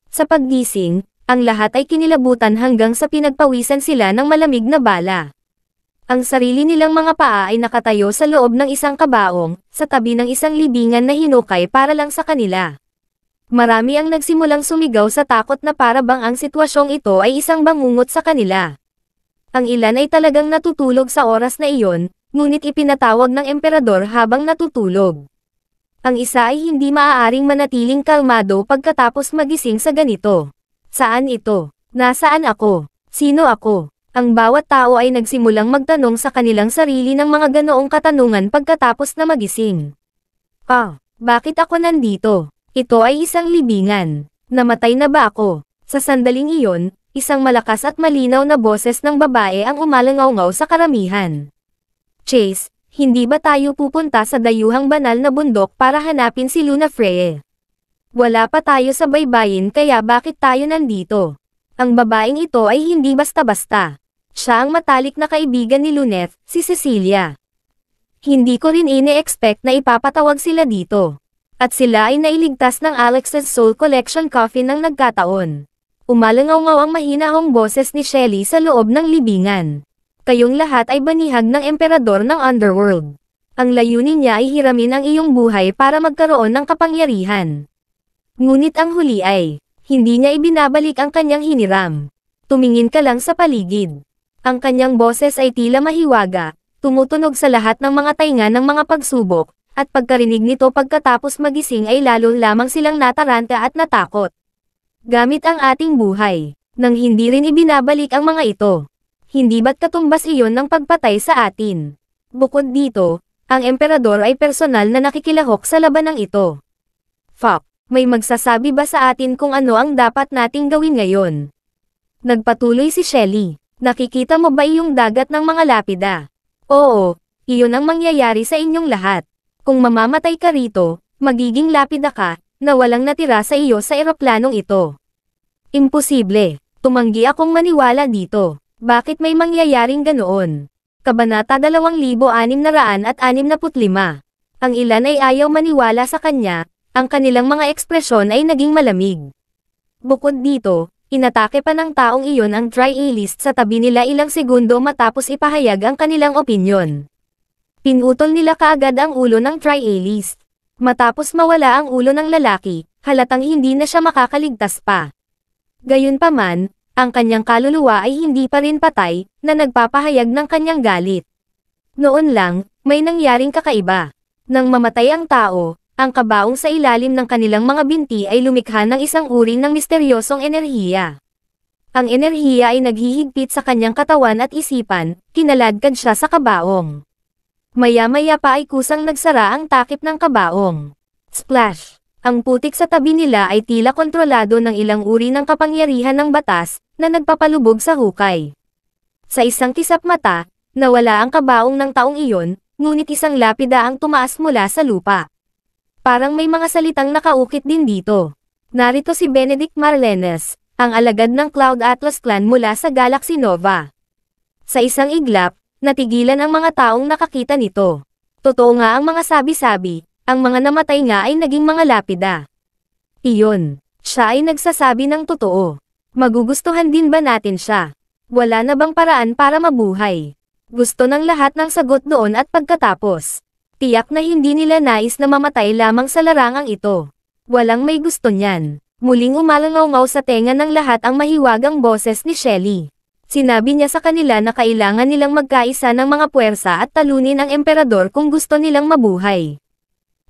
Sa paggising, ang lahat ay kinilabutan hanggang sa pinagpawisan sila ng malamig na bala. Ang sarili nilang mga paa ay nakatayo sa loob ng isang kabaong, sa tabi ng isang libingan na hinukay para lang sa kanila. Marami ang nagsimulang sumigaw sa takot na para bang ang sitwasyong ito ay isang bangungot sa kanila. Ang ilan ay talagang natutulog sa oras na iyon, ngunit ipinatawag ng emperador habang natutulog. Ang isa ay hindi maaaring manatiling kalmado pagkatapos magising sa ganito. Saan ito? Nasaan ako? Sino ako? ang bawat tao ay nagsimulang magtanong sa kanilang sarili ng mga ganoong katanungan pagkatapos na magising. Ah, bakit ako nandito? Ito ay isang libingan. Namatay na ba ako? Sa sandaling iyon, isang malakas at malinaw na boses ng babae ang umalangaw sa karamihan. Chase, hindi ba tayo pupunta sa dayuhang banal na bundok para hanapin si Luna Frey? Wala pa tayo sa baybayin kaya bakit tayo nandito? Ang babaeng ito ay hindi basta-basta. Siya ang matalik na kaibigan ni Luneth, si Cecilia. Hindi ko rin ini expect na ipapatawag sila dito. At sila ay nailigtas ng Alex's Soul Collection Coffee ng nagkataon. Umalangaw-ngaw ang mahinahong boses ni Shelly sa loob ng libingan. Kayong lahat ay banihag ng emperador ng Underworld. Ang layunin niya ay hiramin ang iyong buhay para magkaroon ng kapangyarihan. Ngunit ang huli ay, hindi niya ibinabalik ang kanyang hiniram. Tumingin ka lang sa paligid. Ang kanyang boses ay tila mahiwaga, tumutunog sa lahat ng mga tainga ng mga pagsubok, at pagkarinig nito pagkatapos magising ay lalo lamang silang nataranta at natakot. Gamit ang ating buhay, nang hindi rin ibinabalik ang mga ito. Hindi ba't katumbas iyon ng pagpatay sa atin? Bukod dito, ang emperador ay personal na nakikilahok sa labanang ito. Fuck, may magsasabi ba sa atin kung ano ang dapat nating gawin ngayon? Nagpatuloy si Shelly. Nakikita mo ba iyong dagat ng mga lapida? Oo, iyon ang mangyayari sa inyong lahat. Kung mamamatay ka rito, magiging lapida ka, na walang natira sa iyo sa eroplanong ito. Imposible, tumanggi akong maniwala dito. Bakit may mangyayaring ganoon? Kabanata 2665 Ang ilan ay ayaw maniwala sa kanya, ang kanilang mga ekspresyon ay naging malamig. Bukod dito, Inatake pa ng taong iyon ang tri list sa tabi nila ilang segundo matapos ipahayag ang kanilang opinyon. Pinutol nila kaagad ang ulo ng tri list Matapos mawala ang ulo ng lalaki, halatang hindi na siya makakaligtas pa. Gayunpaman, ang kanyang kaluluwa ay hindi pa rin patay, na nagpapahayag ng kanyang galit. Noon lang, may nangyaring kakaiba. Nang mamatay ang tao, ang kabaong sa ilalim ng kanilang mga binti ay lumikha ng isang uri ng misteryosong enerhiya. Ang enerhiya ay naghihigpit sa kanyang katawan at isipan, kinaladkad siya sa kabaong. Maya-maya pa ay kusang nagsara ang takip ng kabaong. Splash! Ang putik sa tabi nila ay tila kontrolado ng ilang uri ng kapangyarihan ng batas, na nagpapalubog sa hukay. Sa isang kisap mata, nawala ang kabaong ng taong iyon, ngunit isang lapida ang tumaas mula sa lupa. Parang may mga salitang nakaukit din dito. Narito si Benedict Marlenes, ang alagad ng Cloud Atlas Clan mula sa Galaxy Nova. Sa isang iglap, natigilan ang mga taong nakakita nito. Totoo nga ang mga sabi-sabi, ang mga namatay nga ay naging mga lapida. Iyon, siya ay nagsasabi ng totoo. Magugustuhan din ba natin siya? Wala na bang paraan para mabuhay? Gusto ng lahat ng sagot doon at pagkatapos. Tiyak na hindi nila nais na mamatay lamang sa larangang ito. Walang may gusto niyan. Muling umalangaw sa tenga ng lahat ang mahiwagang boses ni Shelly. Sinabi niya sa kanila na kailangan nilang magkaisa ng mga puwersa at talunin ang emperador kung gusto nilang mabuhay.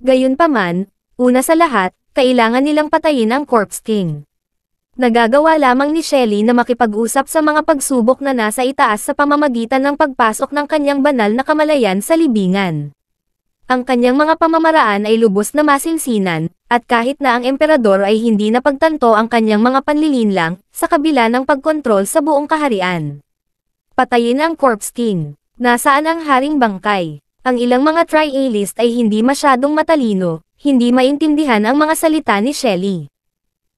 Gayunpaman, una sa lahat, kailangan nilang patayin ang Corpse King. Nagagawa lamang ni Shelly na makipag-usap sa mga pagsubok na nasa itaas sa pamamagitan ng pagpasok ng kanyang banal na kamalayan sa libingan. Ang kanyang mga pamamaraan ay lubos na masinsinan, at kahit na ang emperador ay hindi napagtanto ang kanyang mga panlilinlang, sa kabila ng pagkontrol sa buong kaharian. Patayin ang Corpse King. Nasaan ang Haring Bangkay? Ang ilang mga tri-A-list ay hindi masyadong matalino, hindi maintindihan ang mga salita ni Shelly.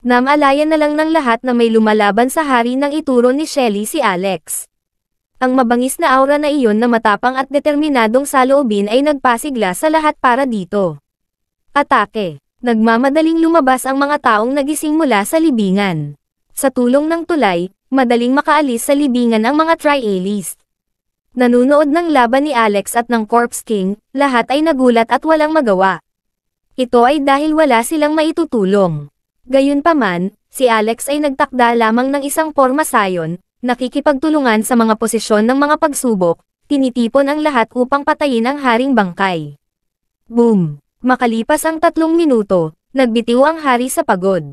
Namalayan na lang ng lahat na may lumalaban sa hari nang ituro ni Shelly si Alex. Ang mabangis na aura na iyon na matapang at determinadong saloobin ay nagpasigla sa lahat para dito. Atake. Nagmamadaling lumabas ang mga taong nagising mula sa libingan. Sa tulong ng tulay, madaling makaalis sa libingan ang mga tri-a-list. Nanunood ng laban ni Alex at ng Corpse King, lahat ay nagulat at walang magawa. Ito ay dahil wala silang maitutulong. Gayunpaman, si Alex ay nagtakda lamang ng isang porma sayon, nakikipagtulungan sa mga posisyon ng mga pagsubok, tinitipon ang lahat upang patayin ang Haring Bangkay. Boom! Makalipas ang tatlong minuto, nagbitiw ang hari sa pagod.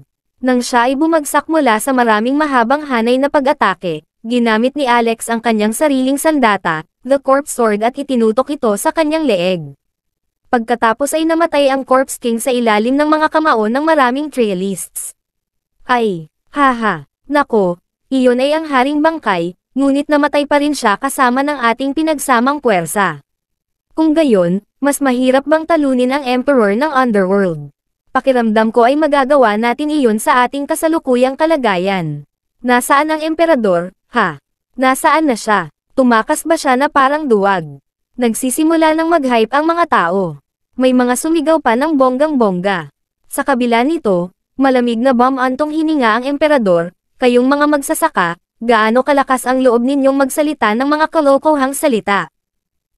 Nang siya ay bumagsak mula sa maraming mahabang hanay na pag-atake, ginamit ni Alex ang kanyang sariling sandata, the corpse sword at itinutok ito sa kanyang leeg. Pagkatapos ay namatay ang corpse king sa ilalim ng mga kamao ng maraming trailists. Ay, haha, nako, iyon ay ang Haring Bangkay, ngunit namatay pa rin siya kasama ng ating pinagsamang puwersa. Kung gayon, mas mahirap bang talunin ang Emperor ng Underworld? Pakiramdam ko ay magagawa natin iyon sa ating kasalukuyang kalagayan. Nasaan ang Emperador, ha? Nasaan na siya? Tumakas ba siya na parang duwag? Nagsisimula ng mag-hype ang mga tao. May mga sumigaw pa ng bonggang-bongga. Sa kabila nito, malamig na bomb antong hininga ang emperador, kayong mga magsasaka, gaano kalakas ang loob ninyong magsalita ng mga kalokohang salita.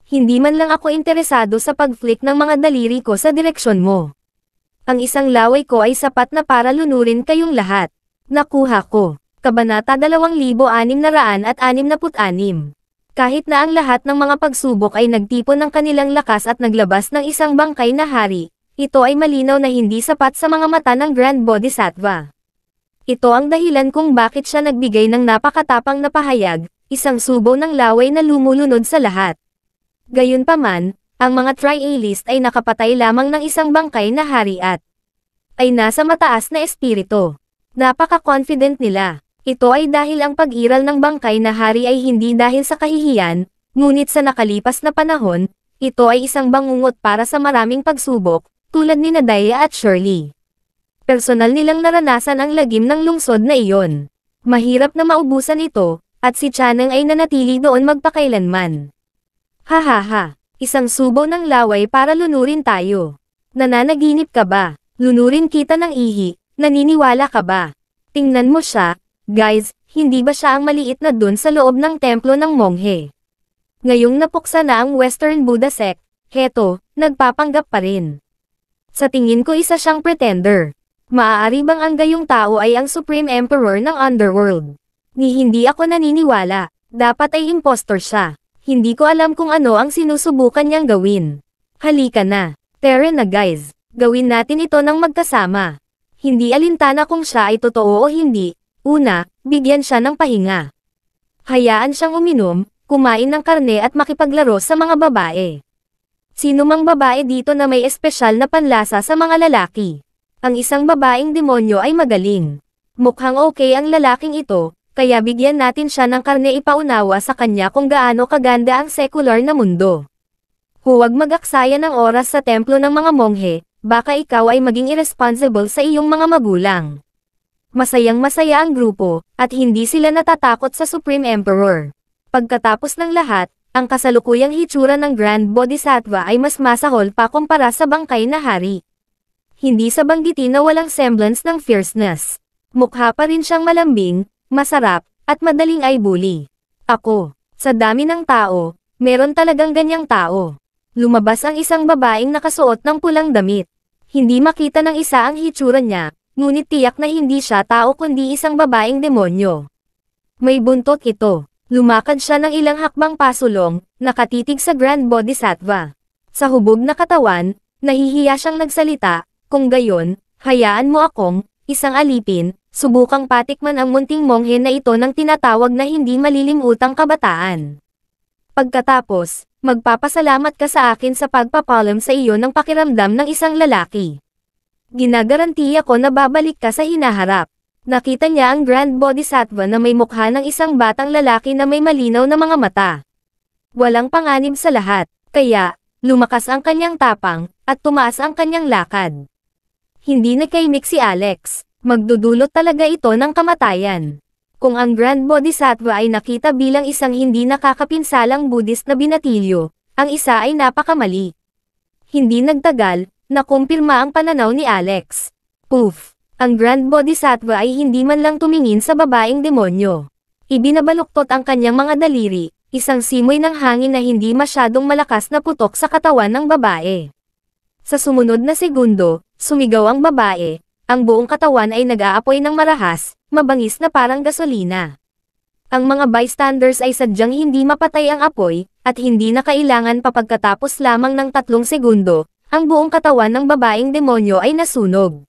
Hindi man lang ako interesado sa pag-flick ng mga daliri ko sa direksyon mo. Ang isang laway ko ay sapat na para lunurin kayong lahat. Nakuha ko. Kabanata 2666. Kahit na ang lahat ng mga pagsubok ay nagtipon ng kanilang lakas at naglabas ng isang bangkay na hari, ito ay malinaw na hindi sapat sa mga mata ng Grand Bodhisattva. Ito ang dahilan kung bakit siya nagbigay ng napakatapang na pahayag, isang subo ng laway na lumulunod sa lahat. Gayunpaman, ang mga tri-A-list ay nakapatay lamang ng isang bangkay na hari at ay nasa mataas na espiritu. Napaka-confident nila. Ito ay dahil ang pag-iral ng bangkay na hari ay hindi dahil sa kahihiyan, ngunit sa nakalipas na panahon, ito ay isang bangungot para sa maraming pagsubok, tulad ni Nadaya at Shirley personal nilang naranasan ang lagim ng lungsod na iyon. Mahirap na maubusan ito, at si Chanang ay nanatili doon magpakailanman. Hahaha, isang subo ng laway para lunurin tayo. Nananaginip ka ba? Lunurin kita ng ihi, naniniwala ka ba? Tingnan mo siya, guys, hindi ba siya ang maliit na dun sa loob ng templo ng monghe? Ngayong napuksa na ang Western Buddha sect, heto, nagpapanggap pa rin. Sa tingin ko isa siyang pretender. Maaari bang ang gayong tao ay ang Supreme Emperor ng Underworld? Ni hindi ako naniniwala. Dapat ay impostor siya. Hindi ko alam kung ano ang sinusubukan niyang gawin. Halika na. Tara na guys. Gawin natin ito ng magkasama. Hindi alintana kung siya ay totoo o hindi. Una, bigyan siya ng pahinga. Hayaan siyang uminom, kumain ng karne at makipaglaro sa mga babae. Sino mang babae dito na may espesyal na panlasa sa mga lalaki? Ang isang babaeng demonyo ay magaling. Mukhang okay ang lalaking ito, kaya bigyan natin siya ng karne ipaunawa sa kanya kung gaano kaganda ang sekular na mundo. Huwag magaksaya ng oras sa templo ng mga monghe, baka ikaw ay maging irresponsible sa iyong mga magulang. Masayang masaya ang grupo, at hindi sila natatakot sa Supreme Emperor. Pagkatapos ng lahat, ang kasalukuyang hitsura ng Grand Bodhisattva ay mas masahol pa kumpara sa bangkay na hari hindi sa banggitin na walang semblance ng fierceness. Mukha pa rin siyang malambing, masarap, at madaling ay bully. Ako, sa dami ng tao, meron talagang ganyang tao. Lumabas ang isang babaeng nakasuot ng pulang damit. Hindi makita ng isa ang hitsura niya, ngunit tiyak na hindi siya tao kundi isang babaeng demonyo. May buntot ito. Lumakad siya ng ilang hakbang pasulong, nakatitig sa Grand Bodhisattva. Sa hubog na katawan, nahihiya siyang nagsalita, kung gayon, hayaan mo akong, isang alipin, subukang patikman ang munting monghe na ito ng tinatawag na hindi malilimutang kabataan. Pagkatapos, magpapasalamat ka sa akin sa pagpapalam sa iyo ng pakiramdam ng isang lalaki. Ginagarantiya ko na babalik ka sa hinaharap. Nakita niya ang Grand Bodhisattva na may mukha ng isang batang lalaki na may malinaw na mga mata. Walang panganib sa lahat, kaya, lumakas ang kanyang tapang, at tumaas ang kanyang lakad. Hindi na nakaimik si Alex. Magdudulot talaga ito ng kamatayan. Kung ang Grand Bodhisattva ay nakita bilang isang hindi nakakapinsalang Buddhist na binatilyo, ang isa ay napakamali. Hindi nagtagal, nakumpirma ang pananaw ni Alex. Poof! Ang Grand Bodhisattva ay hindi man lang tumingin sa babaeng demonyo. Ibinabaluktot ang kanyang mga daliri, isang simoy ng hangin na hindi masyadong malakas na putok sa katawan ng babae. Sa sumunod na segundo, Sumigaw ang babae, ang buong katawan ay nag-aapoy ng marahas, mabangis na parang gasolina. Ang mga bystanders ay sadyang hindi mapatay ang apoy, at hindi na kailangan papagkatapos lamang ng tatlong segundo, ang buong katawan ng babaeng demonyo ay nasunog.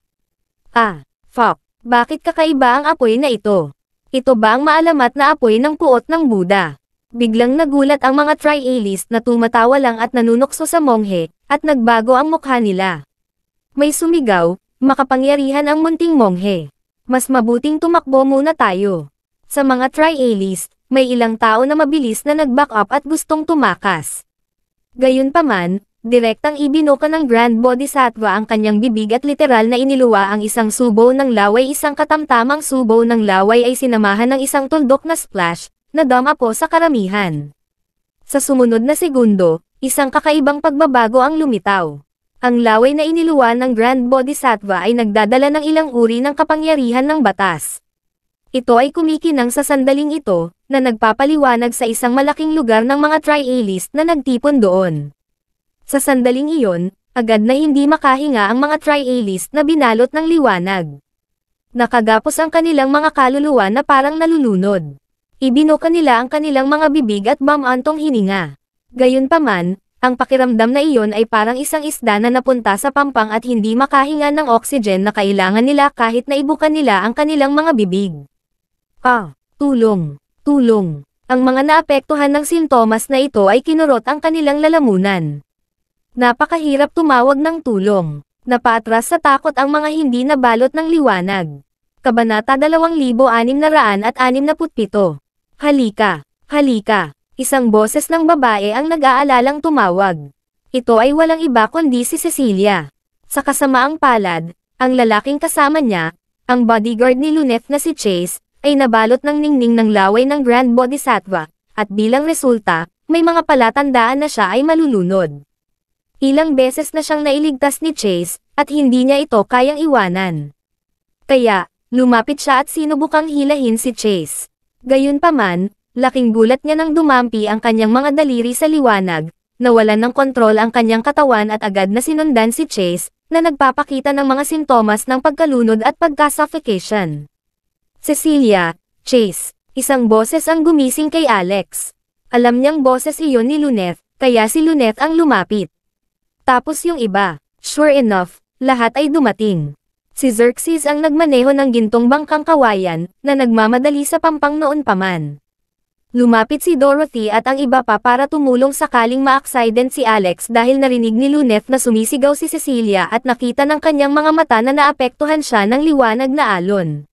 Ah, fuck, bakit kakaiba ang apoy na ito? Ito ba ang maalamat na apoy ng kuot ng Buddha? Biglang nagulat ang mga tri-A-list na tumatawa lang at nanunokso sa monghe, at nagbago ang mukha nila. May sumigaw, makapangyarihan ang munting monghe. Mas mabuting tumakbo muna tayo. Sa mga trialist, may ilang tao na mabilis na nag-back up at gustong tumakas. Gayunpaman, direktang ibinuka ng Grand Bodhisattva ang kanyang bibig at literal na iniluwa ang isang subo ng laway isang katamtamang subo ng laway ay sinamahan ng isang tuldok na splash, na dama po sa karamihan. Sa sumunod na segundo, isang kakaibang pagbabago ang lumitaw. Ang laway na iniluwa ng Grand Bodhisattva ay nagdadala ng ilang uri ng kapangyarihan ng batas. Ito ay kumikinang sa sandaling ito, na nagpapaliwanag sa isang malaking lugar ng mga tri-A-list na nagtipon doon. Sa sandaling iyon, agad na hindi makahinga ang mga tri-A-list na binalot ng liwanag. Nakagapos ang kanilang mga kaluluwa na parang nalulunod. Ibinuka nila ang kanilang mga bibig at bamantong hininga. Gayunpaman, ang pakiramdam na iyon ay parang isang isda na napunta sa pampang at hindi makahinga ng oxygen na kailangan nila kahit na ibuka nila ang kanilang mga bibig. Ah, tulong, tulong. Ang mga naapektuhan ng sintomas na ito ay kinurot ang kanilang lalamunan. Napakahirap tumawag ng tulong. Napaatras sa takot ang mga hindi nabalot ng liwanag. Kabanata 2667 Halika, halika. Isang boses ng babae ang nag-aalalang tumawag. Ito ay walang iba kundi si Cecilia. Sa kasamaang palad, ang lalaking kasama niya, ang bodyguard ni Lunef na si Chase, ay nabalot ng ningning ng laway ng Grand Bodhisattva, at bilang resulta, may mga palatandaan na siya ay malulunod. Ilang beses na siyang nailigtas ni Chase, at hindi niya ito kayang iwanan. Kaya, lumapit siya at sinubukang hilahin si Chase. Gayunpaman, Laking gulat niya nang dumampi ang kanyang mga daliri sa liwanag, nawalan ng kontrol ang kanyang katawan at agad na sinundan si Chase, na nagpapakita ng mga sintomas ng pagkalunod at pagkasuffocation. Cecilia, Chase, isang boses ang gumising kay Alex. Alam niyang boses iyon ni Luneth, kaya si Luneth ang lumapit. Tapos yung iba, sure enough, lahat ay dumating. Si Xerxes ang nagmaneho ng gintong bangkang kawayan, na nagmamadali sa pampang noon paman. Lumapit si Dorothy at ang iba pa para tumulong sakaling ma-accident si Alex dahil narinig ni Luneth na sumisigaw si Cecilia at nakita ng kanyang mga mata na naapektuhan siya ng liwanag na alon.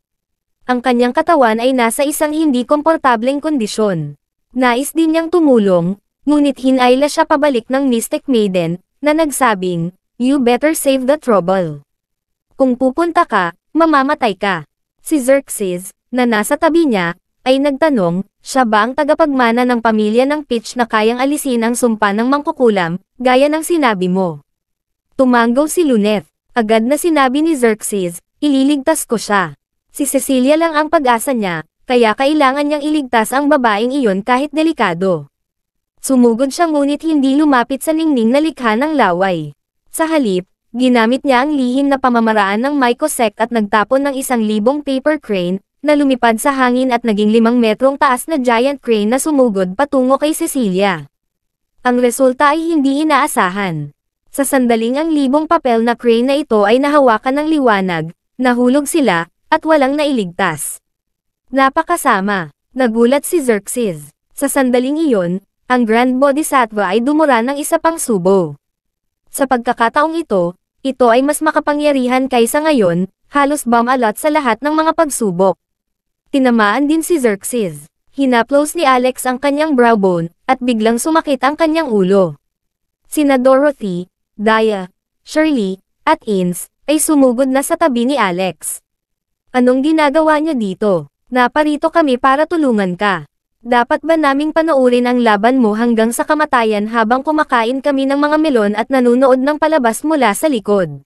Ang kanyang katawan ay nasa isang hindi komportableng kondisyon. Nais din niyang tumulong, ngunit hinayla siya pabalik ng Mystic Maiden, na nagsabing, You better save the trouble. Kung pupunta ka, mamamatay ka. Si Xerxes, na nasa tabi niya, ay nagtanong, siya ba ang tagapagmana ng pamilya ng Pitch na kayang alisin ang sumpa ng mangkukulam, gaya ng sinabi mo? Tumanggaw si Luneth. Agad na sinabi ni Xerxes, ililigtas ko siya. Si Cecilia lang ang pag-asa niya, kaya kailangan niyang iligtas ang babaeng iyon kahit delikado. Sumugod siya ngunit hindi lumapit sa ningning na likha ng laway. Sa halip, Ginamit niya ang lihim na pamamaraan ng Mycosect at nagtapon ng isang libong paper crane na lumipad sa hangin at naging limang metrong taas na giant crane na sumugod patungo kay Cecilia. Ang resulta ay hindi inaasahan. Sa sandaling ang libong papel na crane na ito ay nahawakan ng liwanag, nahulog sila, at walang nailigtas. Napakasama, nagulat si Xerxes. Sa sandaling iyon, ang Grand Bodhisattva ay dumura ng isa pang subo. Sa pagkakataong ito, ito ay mas makapangyarihan kaysa ngayon, halos bomb a sa lahat ng mga pagsubok. Tinamaan din si Xerxes. Hinaplos ni Alex ang kanyang brow bone, at biglang sumakit ang kanyang ulo. Sina Dorothy, Daya, Shirley, at Ains, ay sumugod na sa tabi ni Alex. Anong ginagawa niyo dito? Naparito kami para tulungan ka. Dapat ba naming panoorin ang laban mo hanggang sa kamatayan habang kumakain kami ng mga melon at nanonood ng palabas mula sa likod?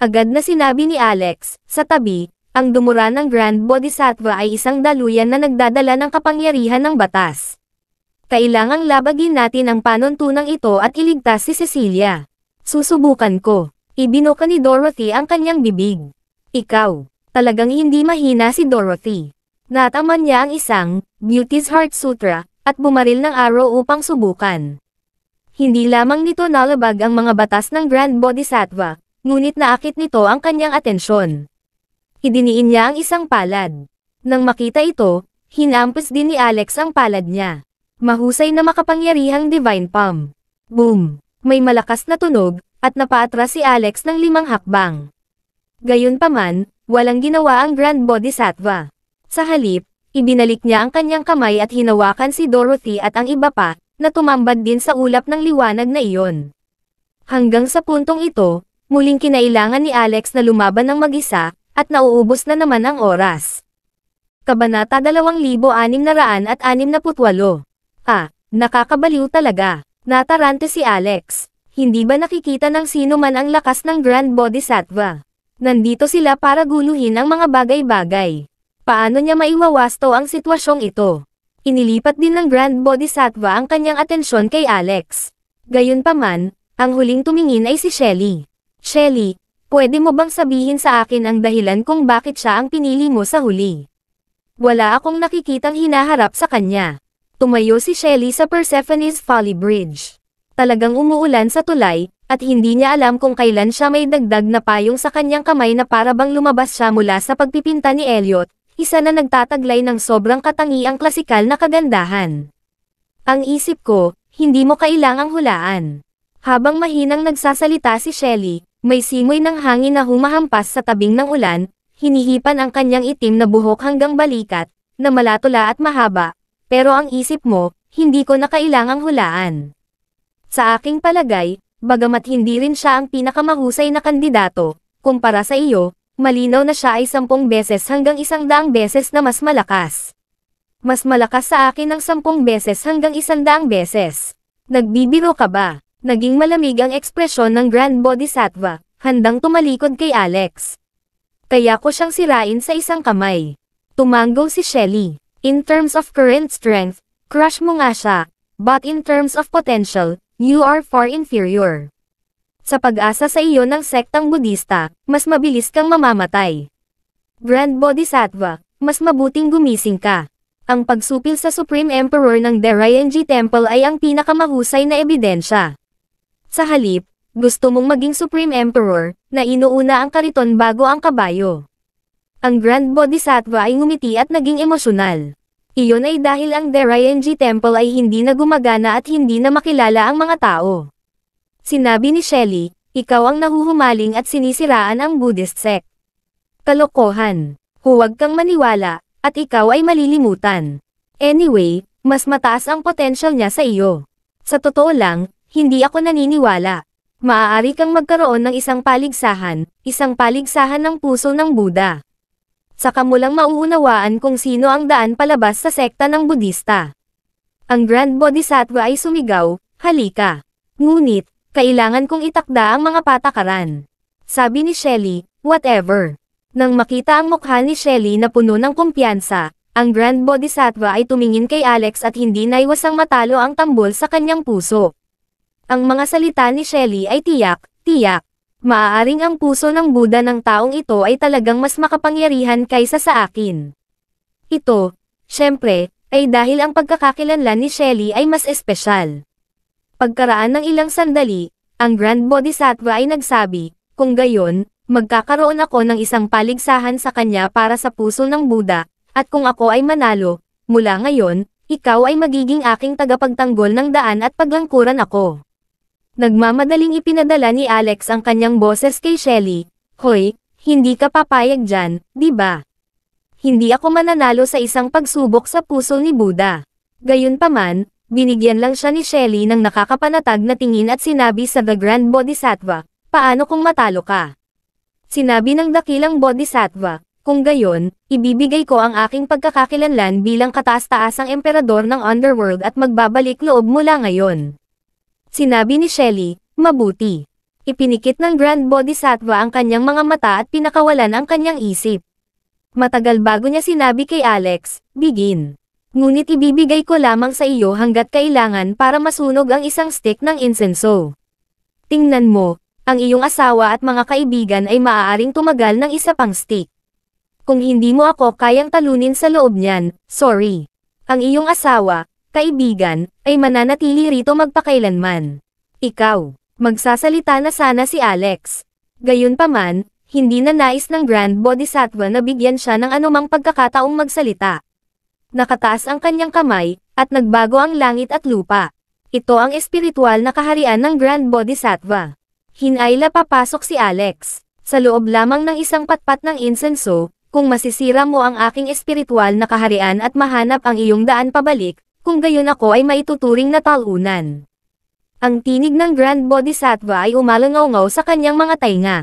Agad na sinabi ni Alex, sa tabi, ang dumura ng Grand Bodhisattva ay isang daluyan na nagdadala ng kapangyarihan ng batas. Kailangang labagin natin ang panuntunang ito at iligtas si Cecilia. Susubukan ko. Ibinuka ni Dorothy ang kanyang bibig. Ikaw, talagang hindi mahina si Dorothy. Nataman niya ang isang, Beauty's Heart Sutra, at bumaril ng araw upang subukan. Hindi lamang nito nalabag ang mga batas ng Grand Bodhisattva, ngunit naakit nito ang kanyang atensyon idiniin niya ang isang palad. Nang makita ito, hinampas din ni Alex ang palad niya. Mahusay na makapangyarihang divine palm. Boom! May malakas na tunog, at napaatras si Alex ng limang hakbang. Gayunpaman, walang ginawa ang Grand Bodhisattva. Sa halip, ibinalik niya ang kanyang kamay at hinawakan si Dorothy at ang iba pa, na tumambad din sa ulap ng liwanag na iyon. Hanggang sa puntong ito, muling kinailangan ni Alex na lumaban ng mag-isa, at nauubos na naman ang oras. Kabanata 2668 Ah, nakakabaliw talaga. Natarante si Alex. Hindi ba nakikita ng sino man ang lakas ng Grand Bodhisattva? Nandito sila para guluhin ang mga bagay-bagay. Paano niya maiwawasto ang sitwasyong ito? Inilipat din ng Grand Bodhisattva ang kanyang atensyon kay Alex. Gayunpaman, ang huling tumingin ay si Shelly. Shelly, Pwede mo bang sabihin sa akin ang dahilan kung bakit siya ang pinili mo sa huli? Wala akong nakikitang hinaharap sa kanya. Tumayo si Shelly sa Persephone's Folly Bridge. Talagang umuulan sa tulay, at hindi niya alam kung kailan siya may dagdag na payong sa kanyang kamay na para bang lumabas siya mula sa pagpipinta ni Elliot, isa na nagtataglay ng sobrang katangiang klasikal na kagandahan. Ang isip ko, hindi mo kailangang hulaan. Habang mahinang nagsasalita si Shelly, may simoy ng hangin na humahampas sa tabing ng ulan, hinihipan ang kanyang itim na buhok hanggang balikat, na malatula at mahaba, pero ang isip mo, hindi ko na kailangang hulaan. Sa aking palagay, bagamat hindi rin siya ang pinakamahusay na kandidato, kumpara sa iyo, malinaw na siya ay sampung beses hanggang isang daang beses na mas malakas. Mas malakas sa akin ng sampung beses hanggang isang daang beses. Nagbibiro ka ba? Naging malamig ang ekspresyon ng Grand Bodhisattva, handang tumalikod kay Alex. Kaya ko siyang sirain sa isang kamay. Tumango si Shelly. In terms of current strength, crush mo nga siya. But in terms of potential, you are far inferior. Sa pag-asa sa iyo ng sektang Budista, mas mabilis kang mamamatay. Grand Bodhisattva, mas mabuting gumising ka. Ang pagsupil sa Supreme Emperor ng Derayanji Temple ay ang pinakamahusay na ebidensya. Sa halip, gusto mong maging Supreme Emperor, na inuuna ang kariton bago ang kabayo. Ang Grand Bodhisattva ay ngumiti at naging emosyonal. Iyon ay dahil ang Derayanji Temple ay hindi na gumagana at hindi na makilala ang mga tao. Sinabi ni Shelley, ikaw ang nahuhumaling at sinisiraan ang Buddhist sect. Kalokohan. Huwag kang maniwala, at ikaw ay malilimutan. Anyway, mas mataas ang potential niya sa iyo. Sa totoo lang, hindi ako naniniwala. Maaari kang magkaroon ng isang paligsahan, isang paligsahan ng puso ng Buddha. Saka mo lang mauunawaan kung sino ang daan palabas sa sekta ng Budista. Ang Grand Bodhisattva ay sumigaw, halika. Ngunit, kailangan kong itakda ang mga patakaran. Sabi ni Shelley, whatever. Nang makita ang mukha ni Shelley na puno ng kumpiyansa, ang Grand Bodhisattva ay tumingin kay Alex at hindi naiwasang matalo ang tambol sa kanyang puso. Ang mga salita ni Shelley ay tiyak, tiyak. Maaaring ang puso ng Buddha ng taong ito ay talagang mas makapangyarihan kaysa sa akin. Ito, syempre, ay dahil ang pagkakakilanlan ni Shelley ay mas espesyal. Pagkaraan ng ilang sandali, ang Grand Bodhisattva ay nagsabi, kung gayon, magkakaroon ako ng isang paligsahan sa kanya para sa puso ng Buddha, at kung ako ay manalo, mula ngayon, ikaw ay magiging aking tagapagtanggol ng daan at paglangkuran ako. Nagmamadaling ipinadala ni Alex ang kanyang boses kay Shelly. Hoy, hindi ka papayag dyan, di ba? Hindi ako mananalo sa isang pagsubok sa puso ni Buddha. Gayunpaman, binigyan lang siya ni Shelly ng nakakapanatag na tingin at sinabi sa The Grand Bodhisattva, paano kung matalo ka? Sinabi ng dakilang Bodhisattva, kung gayon, ibibigay ko ang aking pagkakakilanlan bilang kataas-taasang emperador ng underworld at magbabalik loob mula ngayon. Sinabi ni Shelly, mabuti. Ipinikit ng Grand Bodhisattva ang kanyang mga mata at pinakawalan ang kanyang isip. Matagal bago niya sinabi kay Alex, begin. Ngunit ibibigay ko lamang sa iyo hanggat kailangan para masunog ang isang stick ng insenso. Tingnan mo, ang iyong asawa at mga kaibigan ay maaaring tumagal ng isa pang stick. Kung hindi mo ako kayang talunin sa loob niyan, sorry. Ang iyong asawa, kaibigan, ay mananatili rito magpakailanman. Ikaw, magsasalita na sana si Alex. Gayunpaman, hindi na nais ng Grand Bodhisattva na bigyan siya ng anumang pagkakataong magsalita. Nakataas ang kanyang kamay, at nagbago ang langit at lupa. Ito ang espiritual na kaharian ng Grand Bodhisattva. Hinayla papasok si Alex. Sa loob lamang ng isang patpat ng insenso, kung masisira mo ang aking espiritual na kaharian at mahanap ang iyong daan pabalik, kung gayon ako ay maituturing na talunan. Ang tinig ng Grand Bodhisattva ay umalangaw sa kanyang mga tainga.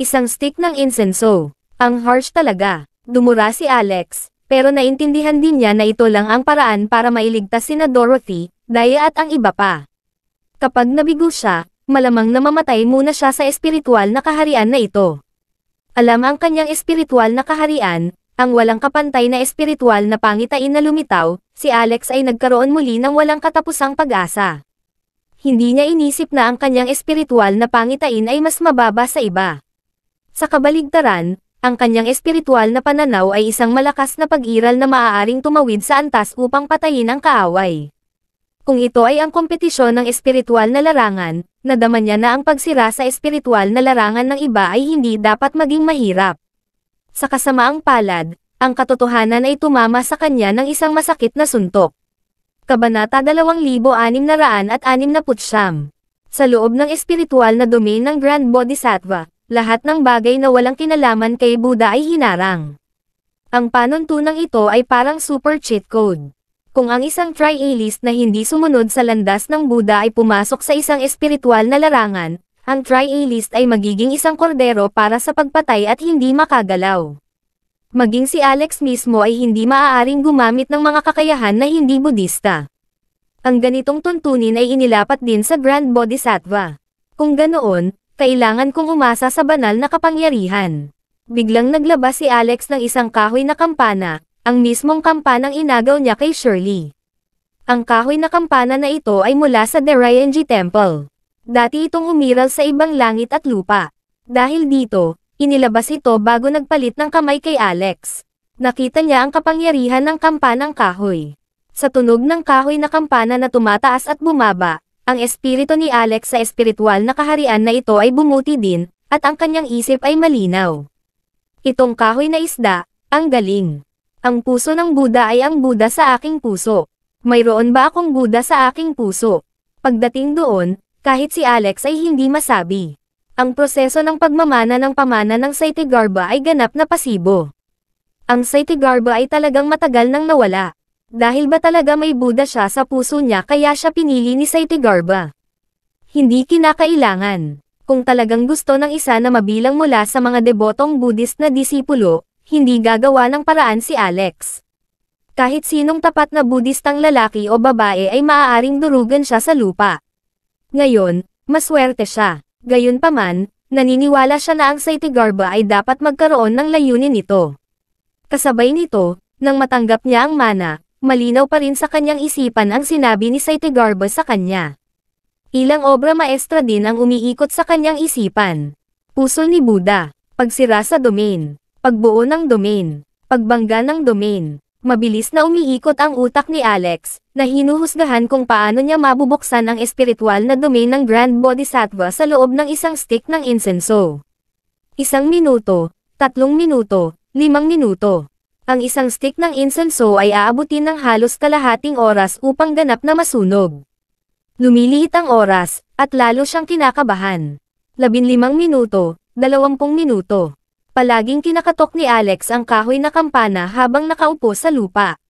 Isang stick ng insenso. Ang harsh talaga. Dumura si Alex, pero naintindihan din niya na ito lang ang paraan para mailigtas sina Dorothy, Daya at ang iba pa. Kapag nabigo siya, malamang na mamatay muna siya sa espiritual na kaharian na ito. Alam ang kanyang espiritual na kaharian, ang walang kapantay na espiritual na pangitain na lumitaw, si Alex ay nagkaroon muli ng walang katapusang pag-asa. Hindi niya inisip na ang kanyang espiritual na pangitain ay mas mababa sa iba. Sa kabaligtaran, ang kanyang espiritual na pananaw ay isang malakas na pag-iral na maaaring tumawid sa antas upang patayin ang kaaway. Kung ito ay ang kompetisyon ng espiritual na larangan, nadama niya na ang pagsira sa espiritual na larangan ng iba ay hindi dapat maging mahirap. Sa kasamaang palad, ang katotohanan ay tumama sa kanya ng isang masakit na suntok. Kabanata 2669. Sa loob ng espiritual na domain ng Grand Bodhisattva, lahat ng bagay na walang kinalaman kay Buddha ay hinarang. Ang panuntunang ito ay parang super cheat code. Kung ang isang trialist na hindi sumunod sa landas ng Buddha ay pumasok sa isang espiritual na larangan, ang tri-A-list ay magiging isang kordero para sa pagpatay at hindi makagalaw. Maging si Alex mismo ay hindi maaaring gumamit ng mga kakayahan na hindi budista. Ang ganitong tuntunin ay inilapat din sa Grand Bodhisattva. Kung ganoon, kailangan kong umasa sa banal na kapangyarihan. Biglang naglabas si Alex ng isang kahoy na kampana, ang mismong kampanang inagaw niya kay Shirley. Ang kahoy na kampana na ito ay mula sa Derayanji Temple. Dati itong umiral sa ibang langit at lupa. Dahil dito, inilabas ito bago nagpalit ng kamay kay Alex. Nakita niya ang kapangyarihan ng kampanang kahoy. Sa tunog ng kahoy na kampana na tumataas at bumaba, ang espiritu ni Alex sa espiritual na kaharian na ito ay bumuti din, at ang kanyang isip ay malinaw. Itong kahoy na isda, ang galing. Ang puso ng Buddha ay ang Buddha sa aking puso. Mayroon ba akong Buddha sa aking puso? Pagdating doon, kahit si Alex ay hindi masabi. Ang proseso ng pagmamana ng pamana ng Garba ay ganap na pasibo. Ang Garba ay talagang matagal nang nawala. Dahil ba talaga may Buddha siya sa puso niya kaya siya pinili ni Garba? Hindi kinakailangan. Kung talagang gusto ng isa na mabilang mula sa mga debotong Buddhist na disipulo, hindi gagawa ng paraan si Alex. Kahit sinong tapat na Buddhistang lalaki o babae ay maaaring durugan siya sa lupa. Ngayon, maswerte siya. Gayunpaman, naniniwala siya na ang Garba ay dapat magkaroon ng layunin nito. Kasabay nito, nang matanggap niya ang mana, malinaw pa rin sa kanyang isipan ang sinabi ni Garba sa kanya. Ilang obra maestra din ang umiikot sa kanyang isipan. Puso ni Buddha, pagsira sa domain, pagbuo ng domain, pagbangga ng domain. Mabilis na umiikot ang utak ni Alex, na hinuhusgahan kung paano niya mabubuksan ang espiritual na domain ng Grand Bodhisattva sa loob ng isang stick ng insenso. Isang minuto, tatlong minuto, limang minuto. Ang isang stick ng insenso ay aabutin ng halos kalahating oras upang ganap na masunog. Lumiliit ang oras, at lalo siyang kinakabahan. Labinlimang minuto, dalawampung minuto. Palaging kinakatok ni Alex ang kahoy na kampana habang nakaupo sa lupa.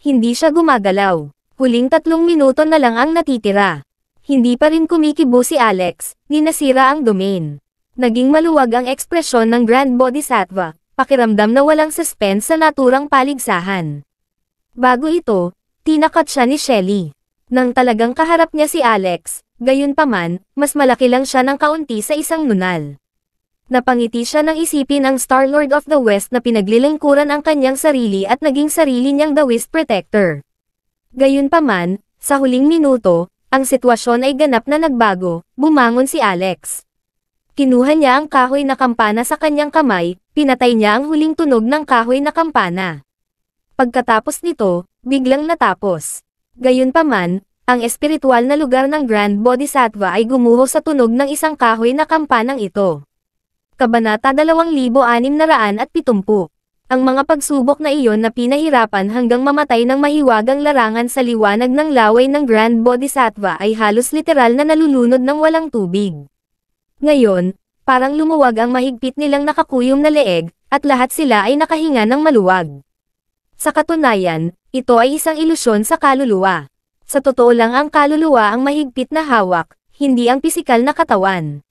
Hindi siya gumagalaw. Huling tatlong minuto na lang ang natitira. Hindi pa rin kumikibo si Alex, ninasira ang domain. Naging maluwag ang ekspresyon ng Grand Bodhisattva, pakiramdam na walang suspense sa naturang paligsahan. Bago ito, tinakat siya ni Shelly. Nang talagang kaharap niya si Alex, gayunpaman, mas malaki lang siya ng kaunti sa isang nunal. Napangiti siya nang isipin ang Star-Lord of the West na pinaglilingkuran ang kanyang sarili at naging sarili niyang The West Protector. Gayunpaman, sa huling minuto, ang sitwasyon ay ganap na nagbago, bumangon si Alex. Kinuha niya ang kahoy na kampana sa kanyang kamay, pinatay niya ang huling tunog ng kahoy na kampana. Pagkatapos nito, biglang natapos. Gayunpaman, ang espiritual na lugar ng Grand Bodhisattva ay gumuho sa tunog ng isang kahoy na kampanang ito. Kabanata 2670 ang mga pagsubok na iyon na pinahirapan hanggang mamatay ng mahiwagang larangan sa liwanag ng laway ng Grand Bodhisattva ay halos literal na nalulunod ng walang tubig. Ngayon, parang lumuwag ang mahigpit nilang nakakuyom na leeg, at lahat sila ay nakahinga ng maluwag. Sa katunayan, ito ay isang ilusyon sa kaluluwa. Sa totoo lang ang kaluluwa ang mahigpit na hawak, hindi ang pisikal na katawan.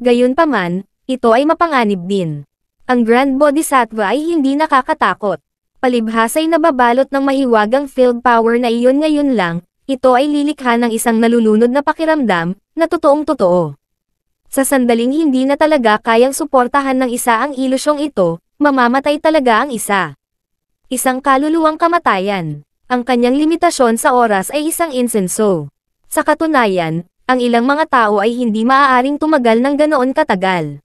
Gayunpaman, ito ay mapanganib din. Ang Grand Bodhisattva ay hindi nakakatakot. Palibhas ay nababalot ng mahiwagang field power na iyon ngayon lang, ito ay lilikha ng isang nalulunod na pakiramdam, na totoong totoo. Sa sandaling hindi na talaga kayang suportahan ng isa ang ilusyong ito, mamamatay talaga ang isa. Isang kaluluwang kamatayan. Ang kanyang limitasyon sa oras ay isang insenso. Sa katunayan, ang ilang mga tao ay hindi maaaring tumagal ng ganoon katagal.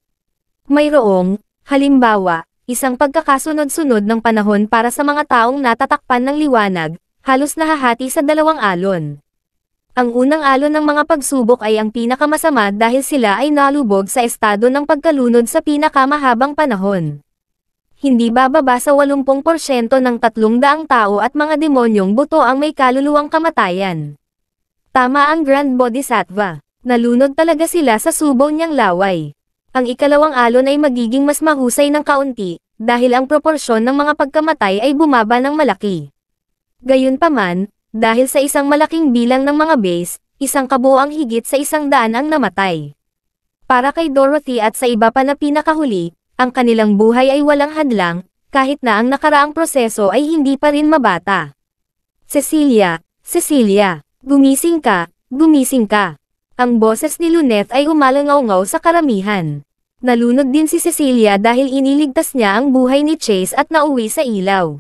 Mayroong, Halimbawa, isang pagkakasunod-sunod ng panahon para sa mga taong natatakpan ng liwanag, halos nahahati sa dalawang alon. Ang unang alon ng mga pagsubok ay ang pinakamasama dahil sila ay nalubog sa estado ng pagkalunod sa pinakamahabang panahon. Hindi bababa sa 80% ng 300 tao at mga demonyong buto ang may kaluluwang kamatayan. Tama ang Grand Bodhisattva. Nalunod talaga sila sa subaw niyang laway. Ang ikalawang alon ay magiging mas mahusay ng kaunti, dahil ang proporsyon ng mga pagkamatay ay bumaba ng malaki. Gayunpaman, dahil sa isang malaking bilang ng mga base, isang kabuoang higit sa isang daan ang namatay. Para kay Dorothy at sa iba pa na pinakahuli, ang kanilang buhay ay walang hadlang, kahit na ang nakaraang proseso ay hindi pa rin mabata. Cecilia, Cecilia, gumising ka, gumising ka. Ang boses ni Luneth ay umalangaw sa karamihan. Nalunod din si Cecilia dahil iniligtas niya ang buhay ni Chase at nauwi sa ilaw.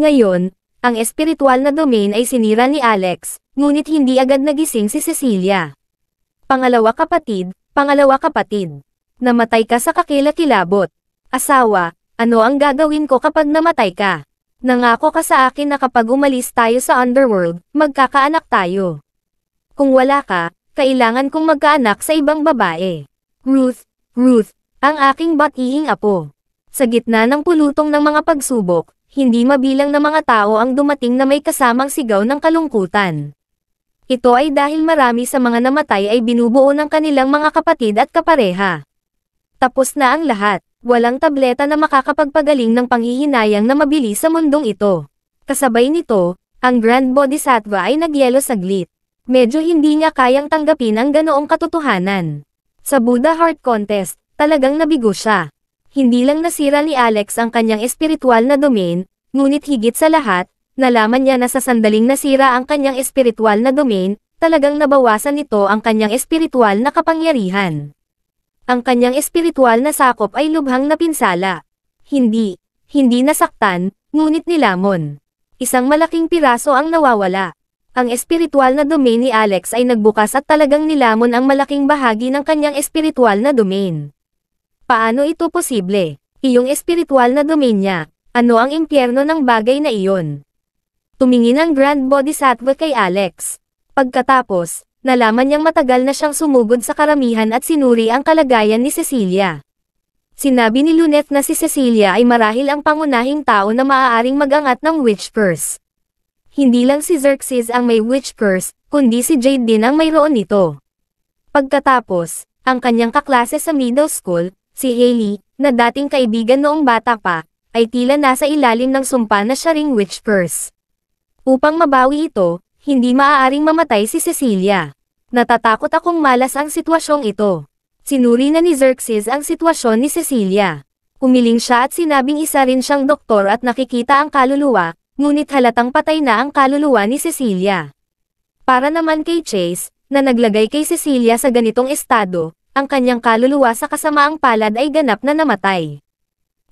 Ngayon, ang espiritual na domain ay sinira ni Alex, ngunit hindi agad nagising si Cecilia. Pangalawa kapatid, pangalawa kapatid. Namatay ka sa kakilakilabot. Asawa, ano ang gagawin ko kapag namatay ka? Nangako ka sa akin na kapag umalis tayo sa underworld, magkakaanak tayo. Kung wala ka, kailangan kong magkaanak sa ibang babae. Ruth, Ruth, ang aking batihing apo. Sa gitna ng pulutong ng mga pagsubok, hindi mabilang na mga tao ang dumating na may kasamang sigaw ng kalungkutan. Ito ay dahil marami sa mga namatay ay binubuo ng kanilang mga kapatid at kapareha. Tapos na ang lahat, walang tableta na makakapagpagaling ng panghihinayang na mabilis sa mundong ito. Kasabay nito, ang Grand Bodhisattva ay nagyelo saglit. Medyo hindi niya kayang tanggapin ang ganoong katotohanan. Sa Buddha Heart Contest, talagang nabigo siya. Hindi lang nasira ni Alex ang kanyang espiritual na domain, ngunit higit sa lahat, nalaman niya na sa sandaling nasira ang kanyang espiritual na domain, talagang nabawasan nito ang kanyang espiritual na kapangyarihan. Ang kanyang espiritual na sakop ay lubhang napinsala. Hindi, hindi nasaktan, ngunit nilamon. Isang malaking piraso ang nawawala. Ang espiritual na domain ni Alex ay nagbukas at talagang nilamon ang malaking bahagi ng kanyang espiritual na domain. Paano ito posible? Iyong espiritual na domain niya. Ano ang impyerno ng bagay na iyon? Tumingin ang Grand Bodhisattva kay Alex. Pagkatapos, nalaman niyang matagal na siyang sumugod sa karamihan at sinuri ang kalagayan ni Cecilia. Sinabi ni Lunette na si Cecilia ay marahil ang pangunahing tao na maaaring magangat ng witch curse hindi lang si Xerxes ang may witch curse, kundi si Jade din ang mayroon nito. Pagkatapos, ang kanyang kaklase sa middle school, si Haley, na dating kaibigan noong bata pa, ay tila nasa ilalim ng sumpa na siya ring witch curse. Upang mabawi ito, hindi maaaring mamatay si Cecilia. Natatakot akong malas ang sitwasyong ito. Sinuri na ni Xerxes ang sitwasyon ni Cecilia. Umiling siya at sinabing isa rin siyang doktor at nakikita ang kaluluwa, ngunit halatang patay na ang kaluluwa ni Cecilia. Para naman kay Chase, na naglagay kay Cecilia sa ganitong estado, ang kanyang kaluluwa sa kasamaang palad ay ganap na namatay.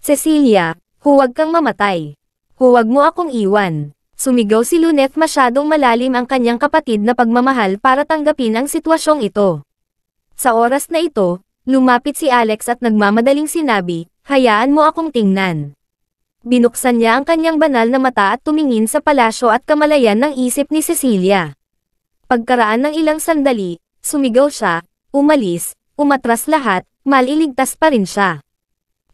Cecilia, huwag kang mamatay. Huwag mo akong iwan. Sumigaw si Luneth masyadong malalim ang kanyang kapatid na pagmamahal para tanggapin ang sitwasyong ito. Sa oras na ito, lumapit si Alex at nagmamadaling sinabi, hayaan mo akong tingnan binuksan niya ang kanyang banal na mata at tumingin sa palasyo at kamalayan ng isip ni Cecilia. Pagkaraan ng ilang sandali, sumigaw siya, umalis, umatras lahat, maliligtas pa rin siya.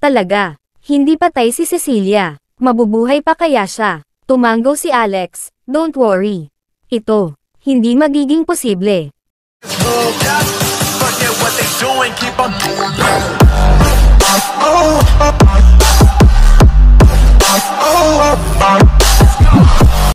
Talaga, hindi patay si Cecilia, mabubuhay pa kaya siya. Tumanggo si Alex, don't worry. Ito, hindi magiging posible. Oh, God. Oh, up.